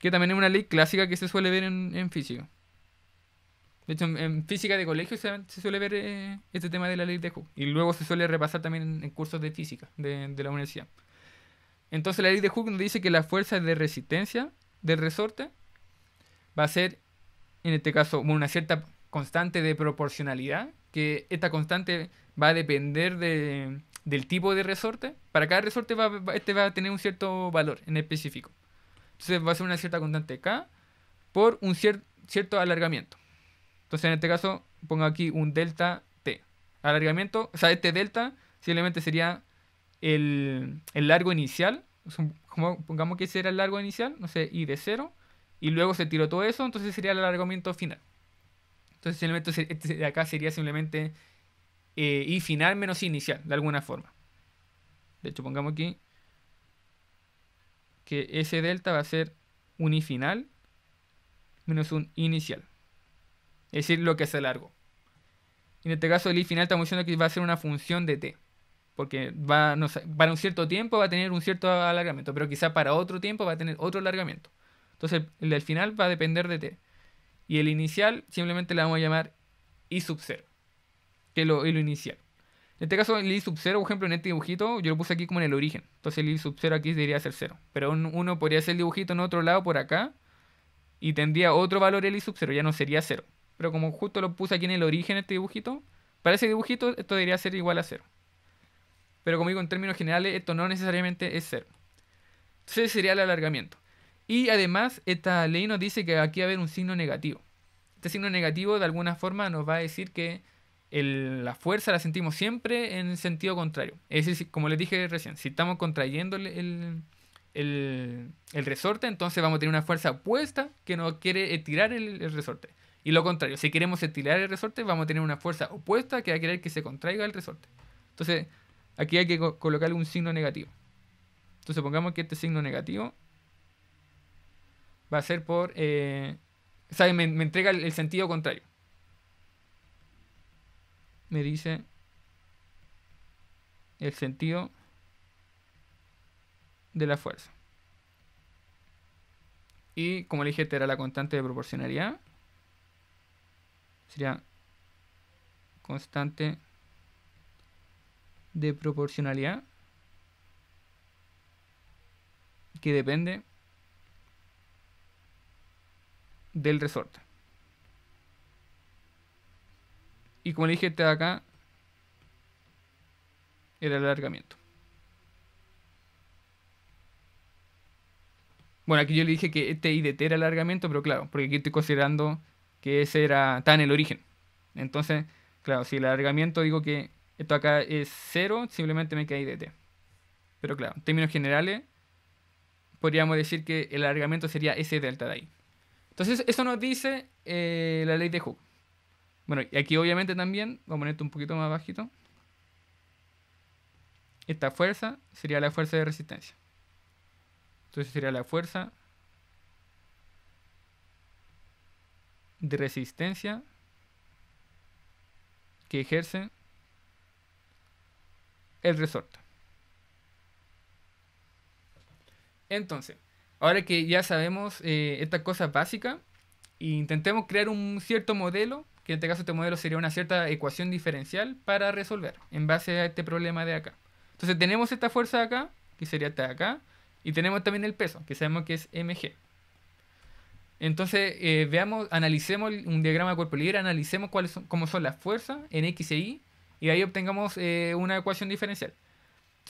Que también es una ley clásica que se suele ver en, en de hecho, en, física de colegio se, suele ver eh, este tema de la ley de Hooke. Y luego se suele repasar también en, cursos de física de, la universidad. Entonces, la ley de Hooke nos dice que la fuerza de resistencia del resorte va a ser, en este caso, una cierta constante de proporcionalidad, que esta constante va a depender del tipo de resorte. Para cada resorte va, este va a tener un cierto valor en específico. Entonces va a ser una cierta constante K por un cierto alargamiento. Entonces en este caso pongo aquí un delta t. Alargamiento, o sea, este delta simplemente sería el, largo inicial. como, pongamos que ese era el largo inicial, no sé, y de 0. Y luego se tiró todo eso, entonces sería el alargamiento final. Entonces simplemente este de acá sería simplemente y eh, final menos inicial, de alguna forma. De hecho, pongamos aquí que ese delta va a ser un y final menos un inicial es decir, lo que hace largo. En este caso, el i final estamos diciendo que va a ser una función de t, porque va, para un cierto tiempo va a tener un cierto alargamiento, pero quizá para otro tiempo va a tener otro alargamiento. Entonces, el del final va a depender de t. Y el inicial simplemente le vamos a llamar i sub 0, que es lo, lo inicial. En este caso, el i sub 0, por ejemplo, en este dibujito, yo lo puse aquí como en el origen. Entonces, el i sub 0 aquí debería ser 0. Pero uno podría hacer el dibujito en otro lado por acá y tendría otro valor el i sub 0, ya no sería 0 pero como justo lo puse aquí en el origen este dibujito, para ese dibujito esto debería ser igual a cero. Pero como digo, en términos generales, esto no necesariamente es cero. Entonces sería el alargamiento. Y además, esta ley nos dice que aquí va a haber un signo negativo. Este signo negativo de alguna forma nos va a decir que la fuerza la sentimos siempre en sentido contrario. Es decir, como les dije recién, si estamos contrayendo el, resorte, entonces vamos a tener una fuerza opuesta que nos quiere tirar el resorte. Y lo contrario, si queremos estirar el resorte, vamos a tener una fuerza opuesta que va a querer que se contraiga el resorte. Entonces, aquí hay que colocar colocarle un signo negativo. Entonces, pongamos que este signo negativo va a ser por... Eh, me, entrega el, sentido contrario. Me dice el sentido de la fuerza. Y como le dije, esta era la constante de proporcionalidad sería constante de proporcionalidad que depende del resorte. Y como le dije, este de acá era el alargamiento. Bueno, aquí yo le dije que este t era alargamiento, pero claro, porque aquí estoy considerando que ese era, está en el origen. Entonces, claro, si el alargamiento digo que esto acá es 0, simplemente me cae de t. Pero claro, en términos generales, podríamos decir que el alargamiento sería S delta de ahí. Entonces, eso nos dice eh, la ley de Hooke. Bueno, y aquí obviamente también, vamos a poner esto un poquito más bajito. Esta fuerza sería la fuerza de resistencia. Entonces sería la fuerza de resistencia que ejerce el resorte. Entonces, ahora que ya sabemos eh, esta cosa básica, intentemos crear un cierto modelo, que en este caso este modelo sería una cierta ecuación diferencial para resolver en base a este problema de acá. Entonces tenemos esta fuerza de acá, que sería esta de acá, y tenemos también el peso, que sabemos que es mg. Entonces, eh, veamos, analicemos un diagrama de cuerpo libre, analicemos cuáles son, cómo son las fuerzas en X e Y, y ahí obtengamos eh, una ecuación diferencial.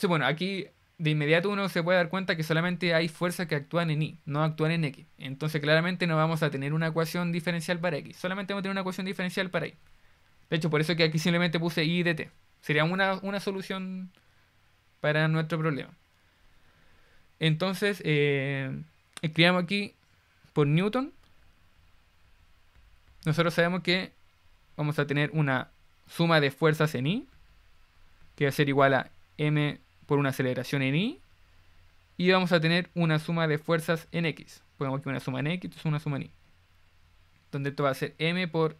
bueno, aquí de inmediato uno se puede dar cuenta que solamente hay fuerzas que actúan en Y, no actúan en X. Entonces, claramente no vamos a tener una ecuación diferencial para X, solamente vamos a tener una ecuación diferencial para Y. De hecho, por eso que aquí simplemente puse Y de T. Sería una, solución para nuestro problema. Entonces, eh, escribamos aquí por Newton, nosotros sabemos que vamos a tener una suma de fuerzas en I, que va a ser igual a M por una aceleración en I, y vamos a tener una suma de fuerzas en X. Podemos que una suma en X, una suma en Y. Donde esto va a ser M por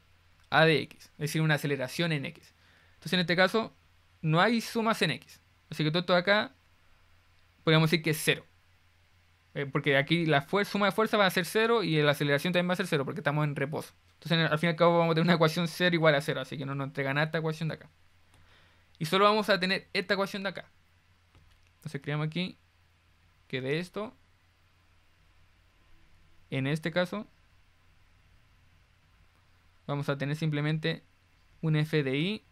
A de X, es decir, una aceleración en X. Entonces en este caso no hay sumas en X. Así que todo esto acá Podemos decir que es cero. Eh, porque aquí la suma de fuerza va a ser cero y la aceleración también va a ser cero porque estamos en reposo. Entonces al fin y al cabo vamos a tener una ecuación 0 igual a 0, así que no nos entregan esta ecuación de acá. Y solo vamos a tener esta ecuación de acá. Entonces creamos aquí que de esto, en este caso, vamos a tener simplemente un f de i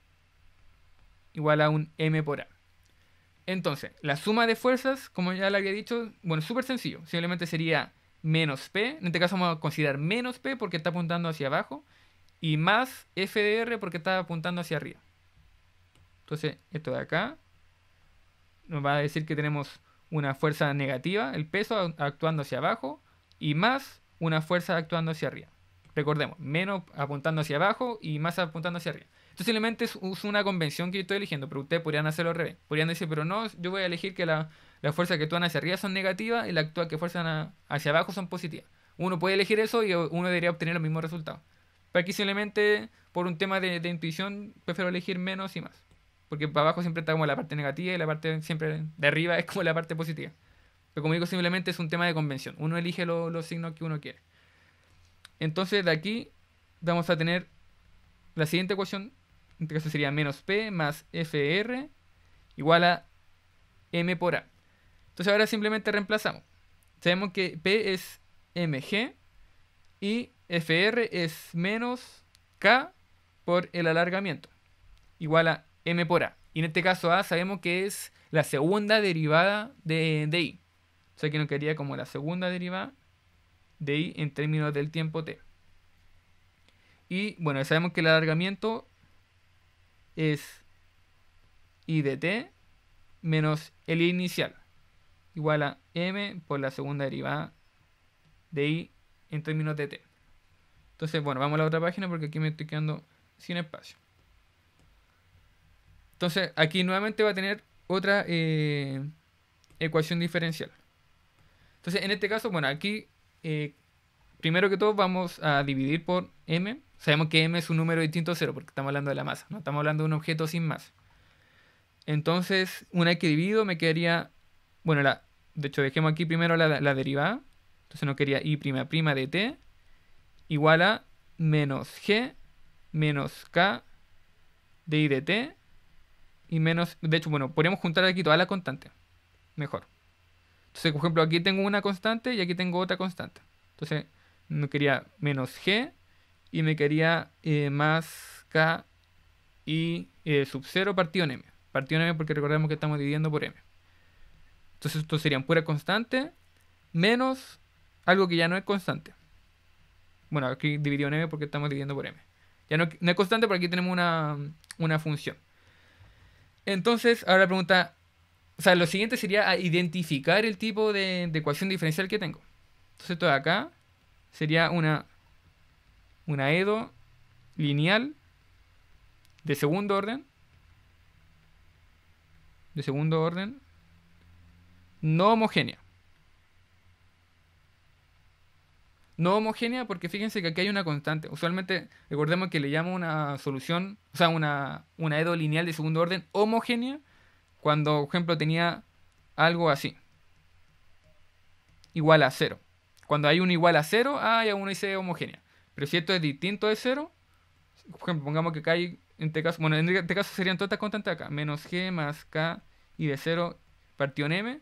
igual a un m por a. Entonces, la suma de fuerzas, como ya le había dicho, bueno, súper sencillo. Simplemente sería menos P. En este caso vamos a considerar menos P porque está apuntando hacia abajo. Y más R porque está apuntando hacia arriba. Entonces, esto de acá nos va a decir que tenemos una fuerza negativa, el peso actuando hacia abajo, y más una fuerza actuando hacia arriba. Recordemos, menos apuntando hacia abajo y más apuntando hacia arriba simplemente es, una convención que yo estoy eligiendo, pero ustedes podrían hacerlo al revés. Podrían decir, pero no, yo voy a elegir que las la fuerzas que actúan hacia arriba son negativas y las que fuerzan hacia abajo son positivas. Uno puede elegir eso y uno debería obtener los mismos resultados. Pero aquí simplemente por un tema de, intuición prefiero elegir menos y más. Porque para abajo siempre está como la parte negativa y la parte siempre de arriba es como la parte positiva. Pero como digo, simplemente es un tema de convención. Uno elige los signos que uno quiere. Entonces de aquí vamos a tener la siguiente ecuación en este caso sería menos P más FR igual a M por A. Entonces ahora simplemente reemplazamos. Sabemos que P es MG y FR es menos K por el alargamiento, igual a M por A. Y en este caso A sabemos que es la segunda derivada de, I. O sea que nos quedaría como la segunda derivada de I en términos del tiempo T. Y bueno, sabemos que el alargamiento es i de t menos el i inicial, igual a m por la segunda derivada de i en términos de t. Entonces, bueno, vamos a la otra página porque aquí me estoy quedando sin espacio. Entonces, aquí nuevamente va a tener otra eh, ecuación diferencial. Entonces, en este caso, bueno, aquí eh, primero que todo vamos a dividir por m Sabemos que m es un número distinto a cero porque estamos hablando de la masa, no estamos hablando de un objeto sin masa. Entonces, una que divido me quedaría, bueno, la, de hecho dejemos aquí primero la, la derivada, entonces no quería i' prima de t igual a menos g menos k de i de t y menos, de hecho, bueno, podríamos juntar aquí toda la constante, mejor. Entonces, por ejemplo, aquí tengo una constante y aquí tengo otra constante. Entonces, no quería menos g y me quería eh, más K y eh, sub 0 partido en M. Partido en M porque recordemos que estamos dividiendo por M. Entonces esto sería pura constante menos algo que ya no es constante. Bueno, aquí dividido en M porque estamos dividiendo por M. Ya no, es constante porque aquí tenemos una, función. Entonces, ahora la pregunta, o sea, lo siguiente sería identificar el tipo de, de, ecuación diferencial que tengo. Entonces, esto de acá sería una una Edo lineal de segundo orden. De segundo orden. No homogénea. No homogénea porque fíjense que aquí hay una constante. Usualmente recordemos que le llamo una solución, o sea, una, Edo lineal de segundo orden homogénea cuando, por ejemplo, tenía algo así. Igual a cero. Cuando hay un igual a cero, hay una y homogénea. Pero si esto es distinto de 0, por ejemplo, pongamos que cae en este caso, bueno, en este caso serían todas estas constantes acá, menos g más k y de cero partido en m,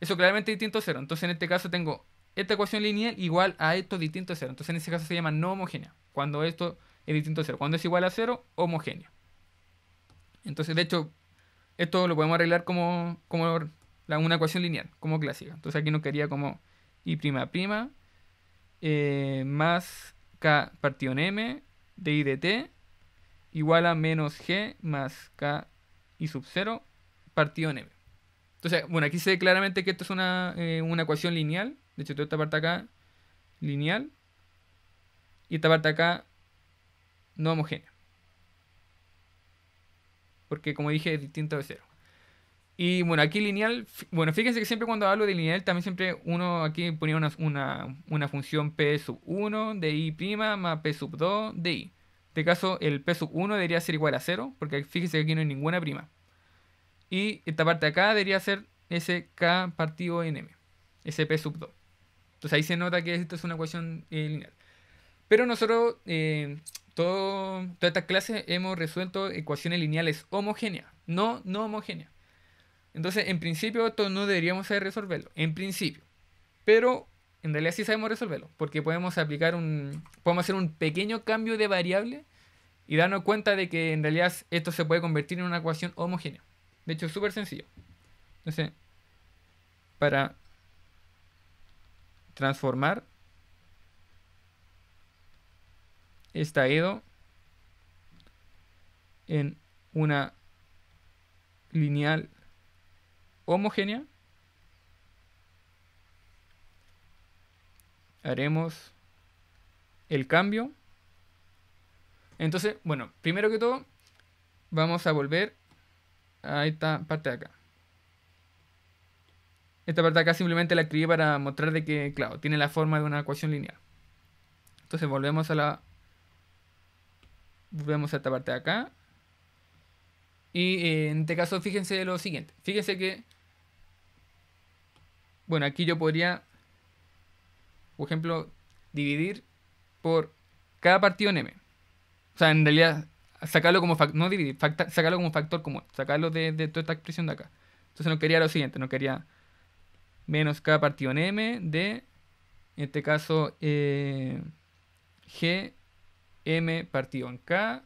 eso claramente es distinto de cero Entonces en este caso tengo esta ecuación lineal igual a esto distinto de cero Entonces en este caso se llama no homogénea, cuando esto es distinto de cero Cuando es igual a cero, homogénea Entonces, de hecho, esto lo podemos arreglar como, como una ecuación lineal, como clásica. Entonces aquí no quería como y prima eh, más K partido en M de I de T igual a menos G más K y sub 0 partido en M. Entonces, bueno, aquí se ve claramente que esto es eh, una, ecuación lineal. De hecho, toda esta parte acá, lineal. Y esta parte acá, no homogénea. Porque como dije, es distinta de cero. Y bueno, aquí lineal, bueno, fíjense que siempre cuando hablo de lineal, también siempre uno aquí ponía una, función p sub 1 de i' más p sub 2 de i. En este caso, el p sub 1 debería ser igual a 0, porque fíjense que aquí no hay ninguna prima. Y esta parte de acá debería ser ese k partido en m, ese p sub 2. Entonces ahí se nota que esto es una ecuación eh, lineal. Pero nosotros, eh, todo, todas estas clases hemos resuelto ecuaciones lineales homogéneas, no no homogéneas. Entonces, en principio, esto no deberíamos saber resolverlo. En principio. Pero en realidad sí sabemos resolverlo. Porque podemos aplicar un. Podemos hacer un pequeño cambio de variable y darnos cuenta de que en realidad esto se puede convertir en una ecuación homogénea. De hecho, es súper sencillo. Entonces, para transformar esta edo en una lineal homogénea, haremos el cambio. Entonces, bueno, primero que todo, vamos a volver a esta parte de acá. Esta parte de acá simplemente la escribí para mostrar de que, claro, tiene la forma de una ecuación lineal. Entonces volvemos a la... Volvemos a esta parte de acá. Y eh, en este caso, fíjense lo siguiente. Fíjense que bueno, aquí yo podría, por ejemplo, dividir por cada partido en m. O sea, en realidad, sacarlo como factor, no dividir, sacarlo como factor común, sacarlo de, toda esta expresión de acá. Entonces nos quería lo siguiente, no quería menos cada partido en m de, en este caso, eh, g m partido en k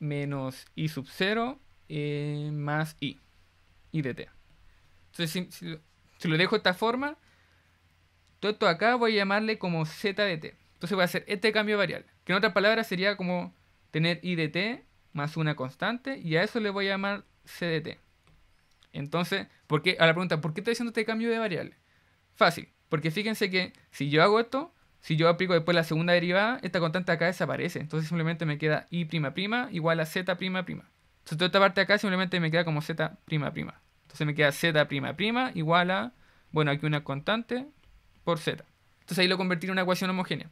menos i sub 0 eh, más i, i de Entonces, si, si lo dejo de esta forma, todo esto acá voy a llamarle como z de t. Entonces voy a hacer este cambio de variable. Que en otras palabras sería como tener i de t más una constante y a eso le voy a llamar c de t. Entonces, ¿por qué? a la pregunta, ¿por qué estoy haciendo este cambio de variable? Fácil, porque fíjense que si yo hago esto, si yo aplico después la segunda derivada, esta constante acá desaparece. Entonces simplemente me queda i'' igual a z''. Entonces toda esta parte acá simplemente me queda como z''. Entonces me queda z prima prima igual a, bueno, aquí una constante por z. Entonces ahí lo convertí en una ecuación homogénea.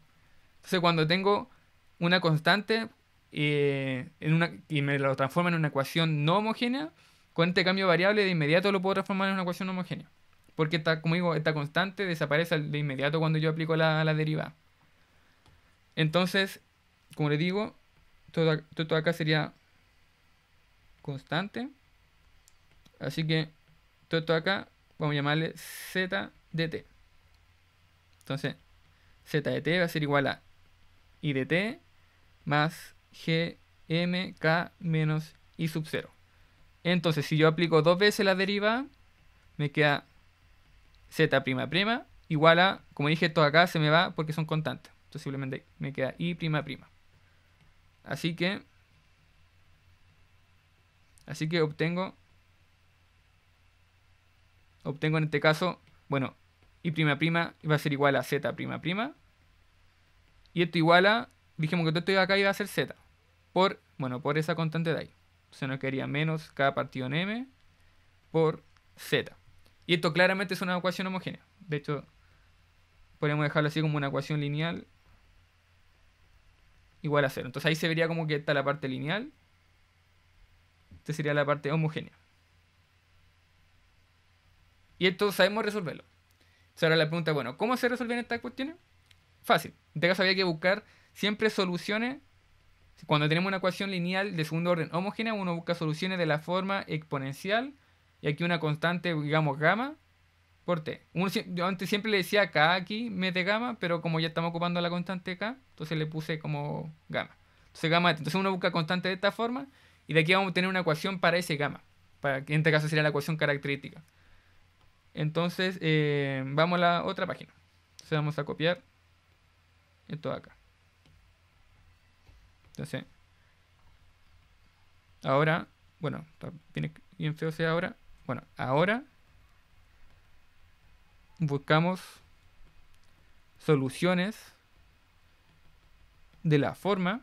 Entonces cuando tengo una constante eh, en una, y me lo transformo en una ecuación no homogénea, con este cambio variable de inmediato lo puedo transformar en una ecuación homogénea. Porque está como digo, esta constante desaparece de inmediato cuando yo aplico la, derivada. Entonces, como le digo, esto todo acá sería constante. Así que todo esto acá vamos a llamarle z de t. Entonces, z de t va a ser igual a i de t más gmk menos i sub 0. Entonces, si yo aplico dos veces la deriva, me queda z prima prima igual a, como dije, esto acá se me va porque son constantes. Entonces simplemente me queda i prima prima. Así que, así que obtengo obtengo en este caso, bueno, y prima prima va a ser igual a z prima prima. Y esto igual a, dijimos que todo esto de acá iba a ser z, por, bueno, por esa constante de ahí. Entonces nos quedaría menos cada partido en m por z. Y esto claramente es una ecuación homogénea. De hecho, podemos dejarlo así como una ecuación lineal igual a cero. Entonces ahí se vería como que está la parte lineal. Esta sería la parte homogénea. Y entonces sabemos resolverlo. Entonces ahora la pregunta, bueno, ¿cómo se resuelven estas cuestiones? Fácil. En este caso había que buscar siempre soluciones. Cuando tenemos una ecuación lineal de segundo orden homogénea, uno busca soluciones de la forma exponencial. Y aquí una constante, digamos, gamma por t. yo antes siempre le decía k aquí, mete gamma, pero como ya estamos ocupando la constante k, entonces le puse como gamma. Entonces gamma, entonces uno busca constante de esta forma y de aquí vamos a tener una ecuación para ese gamma. Para, en este caso sería la ecuación característica. Entonces, eh, vamos a la otra página. Entonces vamos a copiar esto de acá. Entonces, ahora, bueno, viene bien feo sea ahora. Bueno, ahora buscamos soluciones de la forma.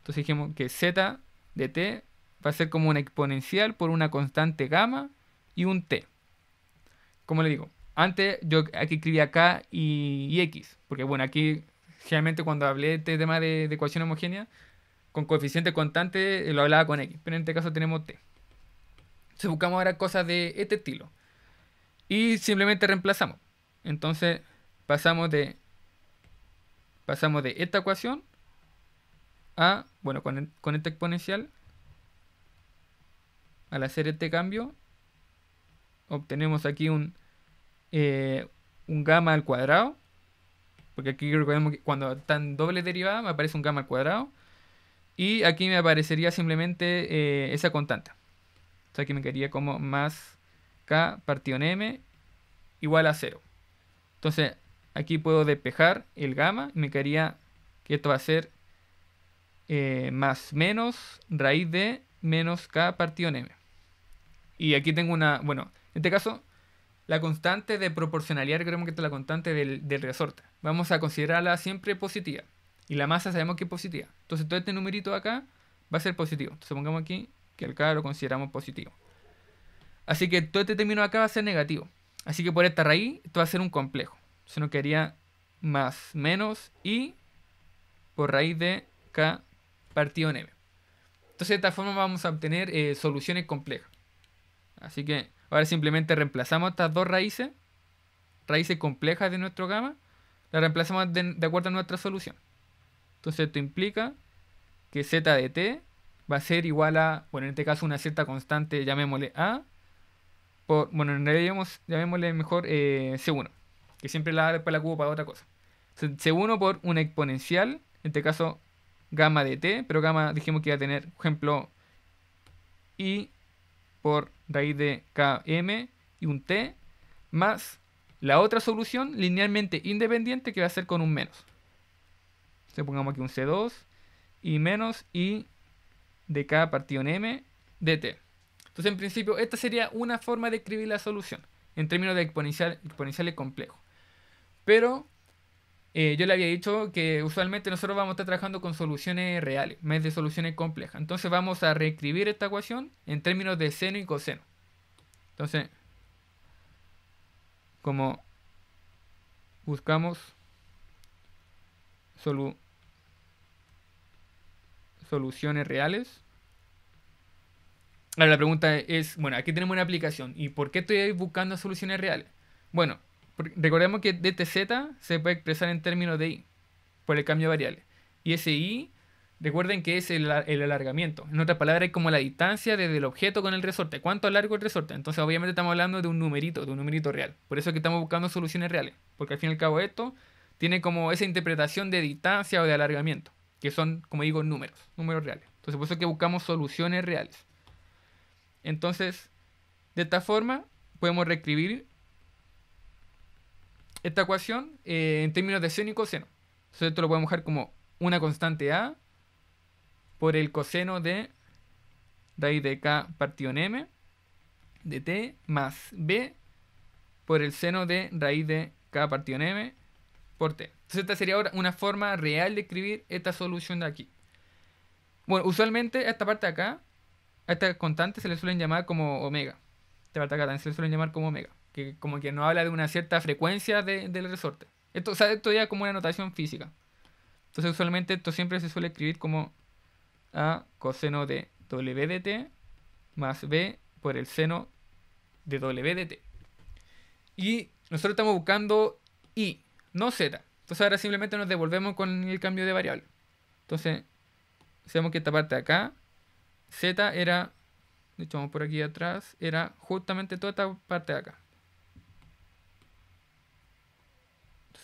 Entonces dijimos que z de t va a ser como una exponencial por una constante gamma y un T. Como le digo, antes yo aquí escribía K y, X, porque bueno, aquí generalmente cuando hablé de este tema de, ecuación homogénea, con coeficiente constante eh, lo hablaba con X, pero en este caso tenemos T. Entonces buscamos ahora cosas de este estilo. Y simplemente reemplazamos. Entonces pasamos de pasamos de esta ecuación a, bueno, con, con este exponencial, al hacer este cambio, obtenemos aquí un, eh, un gamma al cuadrado. Porque aquí recordemos que cuando están doble derivada me aparece un gamma al cuadrado. Y aquí me aparecería simplemente eh, esa constante. O sea, que me quedaría como más k partido m igual a 0. Entonces, aquí puedo despejar el gamma. Y me quedaría que esto va a ser eh, más menos raíz de menos k partido en m. Y aquí tengo una, bueno, en este caso, la constante de proporcionalidad, Creemos que es la constante del, resorte. Vamos a considerarla siempre positiva. Y la masa sabemos que es positiva. Entonces todo este numerito acá va a ser positivo. Entonces pongamos aquí que acá lo consideramos positivo. Así que todo este término acá va a ser negativo. Así que por esta raíz esto va a ser un complejo. Se nos quedaría más menos y por raíz de k partido en m. Entonces de esta forma vamos a obtener eh, soluciones complejas. Así que Ahora simplemente reemplazamos estas dos raíces, raíces complejas de nuestro gamma, las reemplazamos de, acuerdo a nuestra solución. Entonces esto implica que z de t va a ser igual a, bueno, en este caso una cierta constante, llamémosle a, por, bueno, en realidad llamémosle mejor eh, C1, que siempre la después la cubo para otra cosa. C1 por una exponencial, en este caso gamma de t, pero gamma dijimos que iba a tener, por ejemplo, y por raíz de km y un t más la otra solución linealmente independiente que va a ser con un menos. Entonces pongamos aquí un c2 y menos y de cada partido en m de t. Entonces en principio esta sería una forma de escribir la solución en términos de exponencial, exponenciales complejos. Pero eh, yo le había dicho que usualmente nosotros vamos a estar trabajando con soluciones reales, más de soluciones complejas. Entonces vamos a reescribir esta ecuación en términos de seno y coseno. Entonces, como buscamos soluciones reales. Ahora la pregunta es, bueno, aquí tenemos una aplicación. ¿Y por qué estoy buscando soluciones reales? Bueno, recordemos que DTZ se puede expresar en términos de I, por el cambio de variable. Y ese I, recuerden que es el, alargamiento. En otras palabras, es como la distancia desde el objeto con el resorte. ¿Cuánto largo el resorte? Entonces, obviamente estamos hablando de un numerito, de un numerito real. Por eso es que estamos buscando soluciones reales. Porque al fin y al cabo esto tiene como esa interpretación de distancia o de alargamiento. Que son, como digo, números, números reales. Entonces, por eso es que buscamos soluciones reales. Entonces, de esta forma, podemos reescribir esta ecuación, eh, en términos de seno y coseno. Entonces esto lo podemos dejar como una constante A por el coseno de raíz de K partido en M de T más B por el seno de raíz de K partido en M por T. Entonces esta sería ahora una forma real de escribir esta solución de aquí. Bueno, usualmente esta parte de acá, a esta constante se le suelen llamar como omega. Esta parte de acá también se le suelen llamar como omega que como que no habla de una cierta frecuencia del resorte. Esto, esto ya es como una notación física. Entonces usualmente esto siempre se suele escribir como A coseno de W de t más B por el seno de W de t. Y nosotros estamos buscando I, no Z. Entonces ahora simplemente nos devolvemos con el cambio de variable. Entonces, sabemos que esta parte de acá, Z era, de hecho vamos por aquí atrás, era justamente toda esta parte de acá.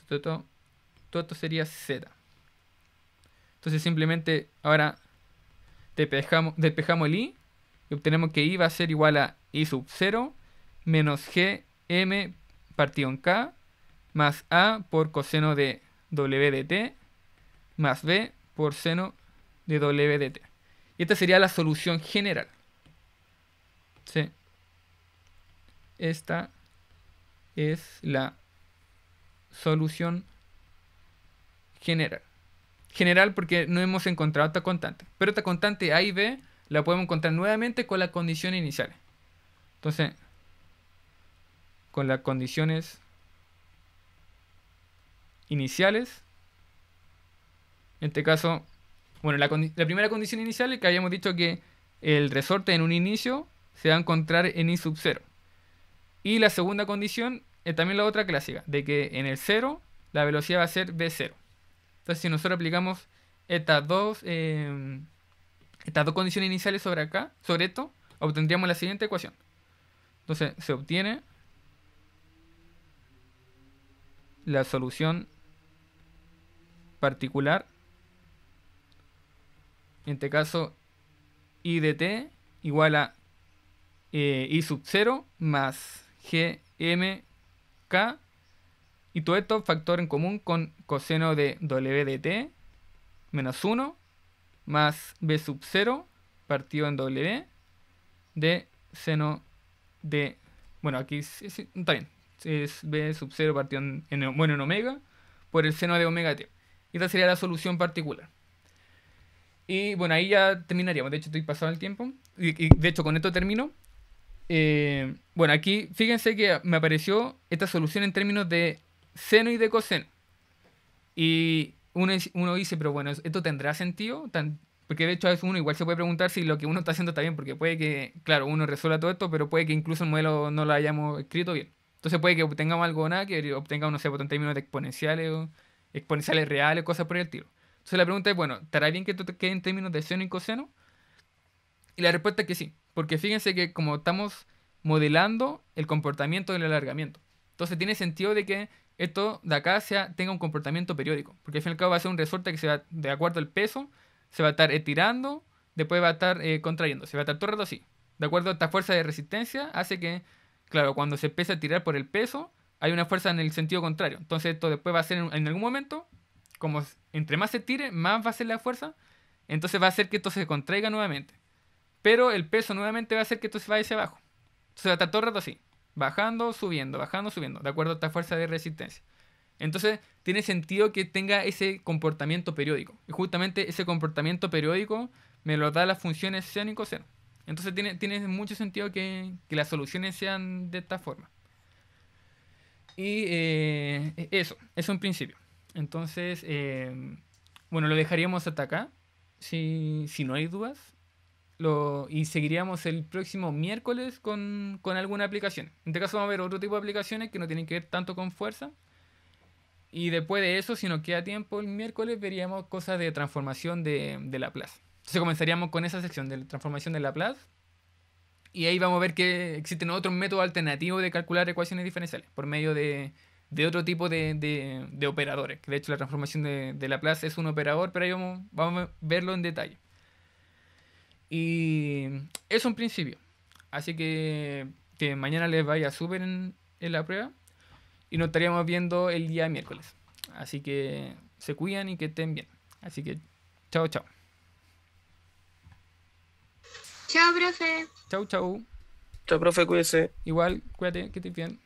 Todo esto sería Z. Entonces simplemente ahora despejamos, despejamos el i y obtenemos que i va a ser igual a i sub 0 menos M partido en k más a por coseno de w de t más b por seno de w de t. Y esta sería la solución general. Esta es la solución general. General porque no hemos encontrado esta constante. Pero esta constante A y B la podemos encontrar nuevamente con las condiciones iniciales. Entonces, con las condiciones iniciales, en este caso, bueno, la, primera condición inicial es que habíamos dicho que el resorte en un inicio se va a encontrar en I sub 0. Y la segunda condición eh, también la otra clásica, de que en el 0 la velocidad va a ser b 0 Entonces, si nosotros aplicamos estas dos, em, estas dos condiciones iniciales sobre acá, sobre esto, obtendríamos la siguiente ecuación. Entonces, se obtiene la solución particular, en este caso i de igual a eh, i sub 0 más gm K. Y todo esto factor en común con coseno de W de T menos 1 más B sub 0 partido en W de seno de... Bueno, aquí está bien. Es B sub 0 partido en, bueno, en omega por el seno de omega T. Esta sería la solución particular. Y bueno, ahí ya terminaríamos. De hecho, estoy pasado el tiempo. y de hecho, con esto termino. Eh, bueno, aquí fíjense que me apareció esta solución en términos de seno y de coseno. Y uno, dice, pero bueno, ¿esto tendrá sentido? porque de hecho a veces uno igual se puede preguntar si lo que uno está haciendo está bien, porque puede que, claro, uno resuelva todo esto, pero puede que incluso el modelo no lo hayamos escrito bien. Entonces puede que obtengamos algo nada, que obtengamos, no sé, pues, en términos de exponenciales o exponenciales reales, cosas por el tiro. Entonces la pregunta es, bueno, ¿estará bien que esto quede en términos de seno y coseno? Y la respuesta es que sí. Porque fíjense que como estamos modelando el comportamiento del alargamiento. Entonces tiene sentido de que esto de acá sea, tenga un comportamiento periódico. Porque al fin y al cabo va a ser un resorte que se va, de acuerdo al peso, se va a estar estirando, después va a estar eh, contrayendo. Se va a estar todo el así. De acuerdo a esta fuerza de resistencia, hace que, claro, cuando se empieza a tirar por el peso, hay una fuerza en el sentido contrario. Entonces esto después va a ser en, en algún momento, como entre más se tire, más va a ser la fuerza. Entonces va a hacer que esto se contraiga nuevamente. Pero el peso nuevamente va a hacer que esto se vaya hacia abajo. Entonces va a todo el rato así. Bajando, subiendo, bajando, subiendo. De acuerdo a esta fuerza de resistencia. Entonces tiene sentido que tenga ese comportamiento periódico. Y justamente ese comportamiento periódico me lo da las funciones seno y coseno. Entonces tiene, tiene mucho sentido que, las soluciones sean de esta forma. Y eh, eso, es un principio. Entonces, eh, bueno, lo dejaríamos hasta acá. si no hay dudas, y seguiríamos el próximo miércoles con, con, alguna aplicación. En este caso vamos a ver otro tipo de aplicaciones que no tienen que ver tanto con fuerza. Y después de eso, si nos queda tiempo el miércoles, veríamos cosas de transformación de, de Laplace. Entonces comenzaríamos con esa sección de transformación de Laplace. Y ahí vamos a ver que existen otros métodos alternativos de calcular ecuaciones diferenciales por medio de, de otro tipo de, operadores. de hecho la transformación de, de Laplace es un operador, pero ahí vamos a verlo en detalle. Y es un principio. Así que que mañana les vaya a en, en la prueba. Y nos estaríamos viendo el día miércoles. Así que se cuidan y que estén bien. Así que chao, chao. Chao, profe. Chao, chao. Chao, profe, cuídese. Igual, cuídate, que estés bien.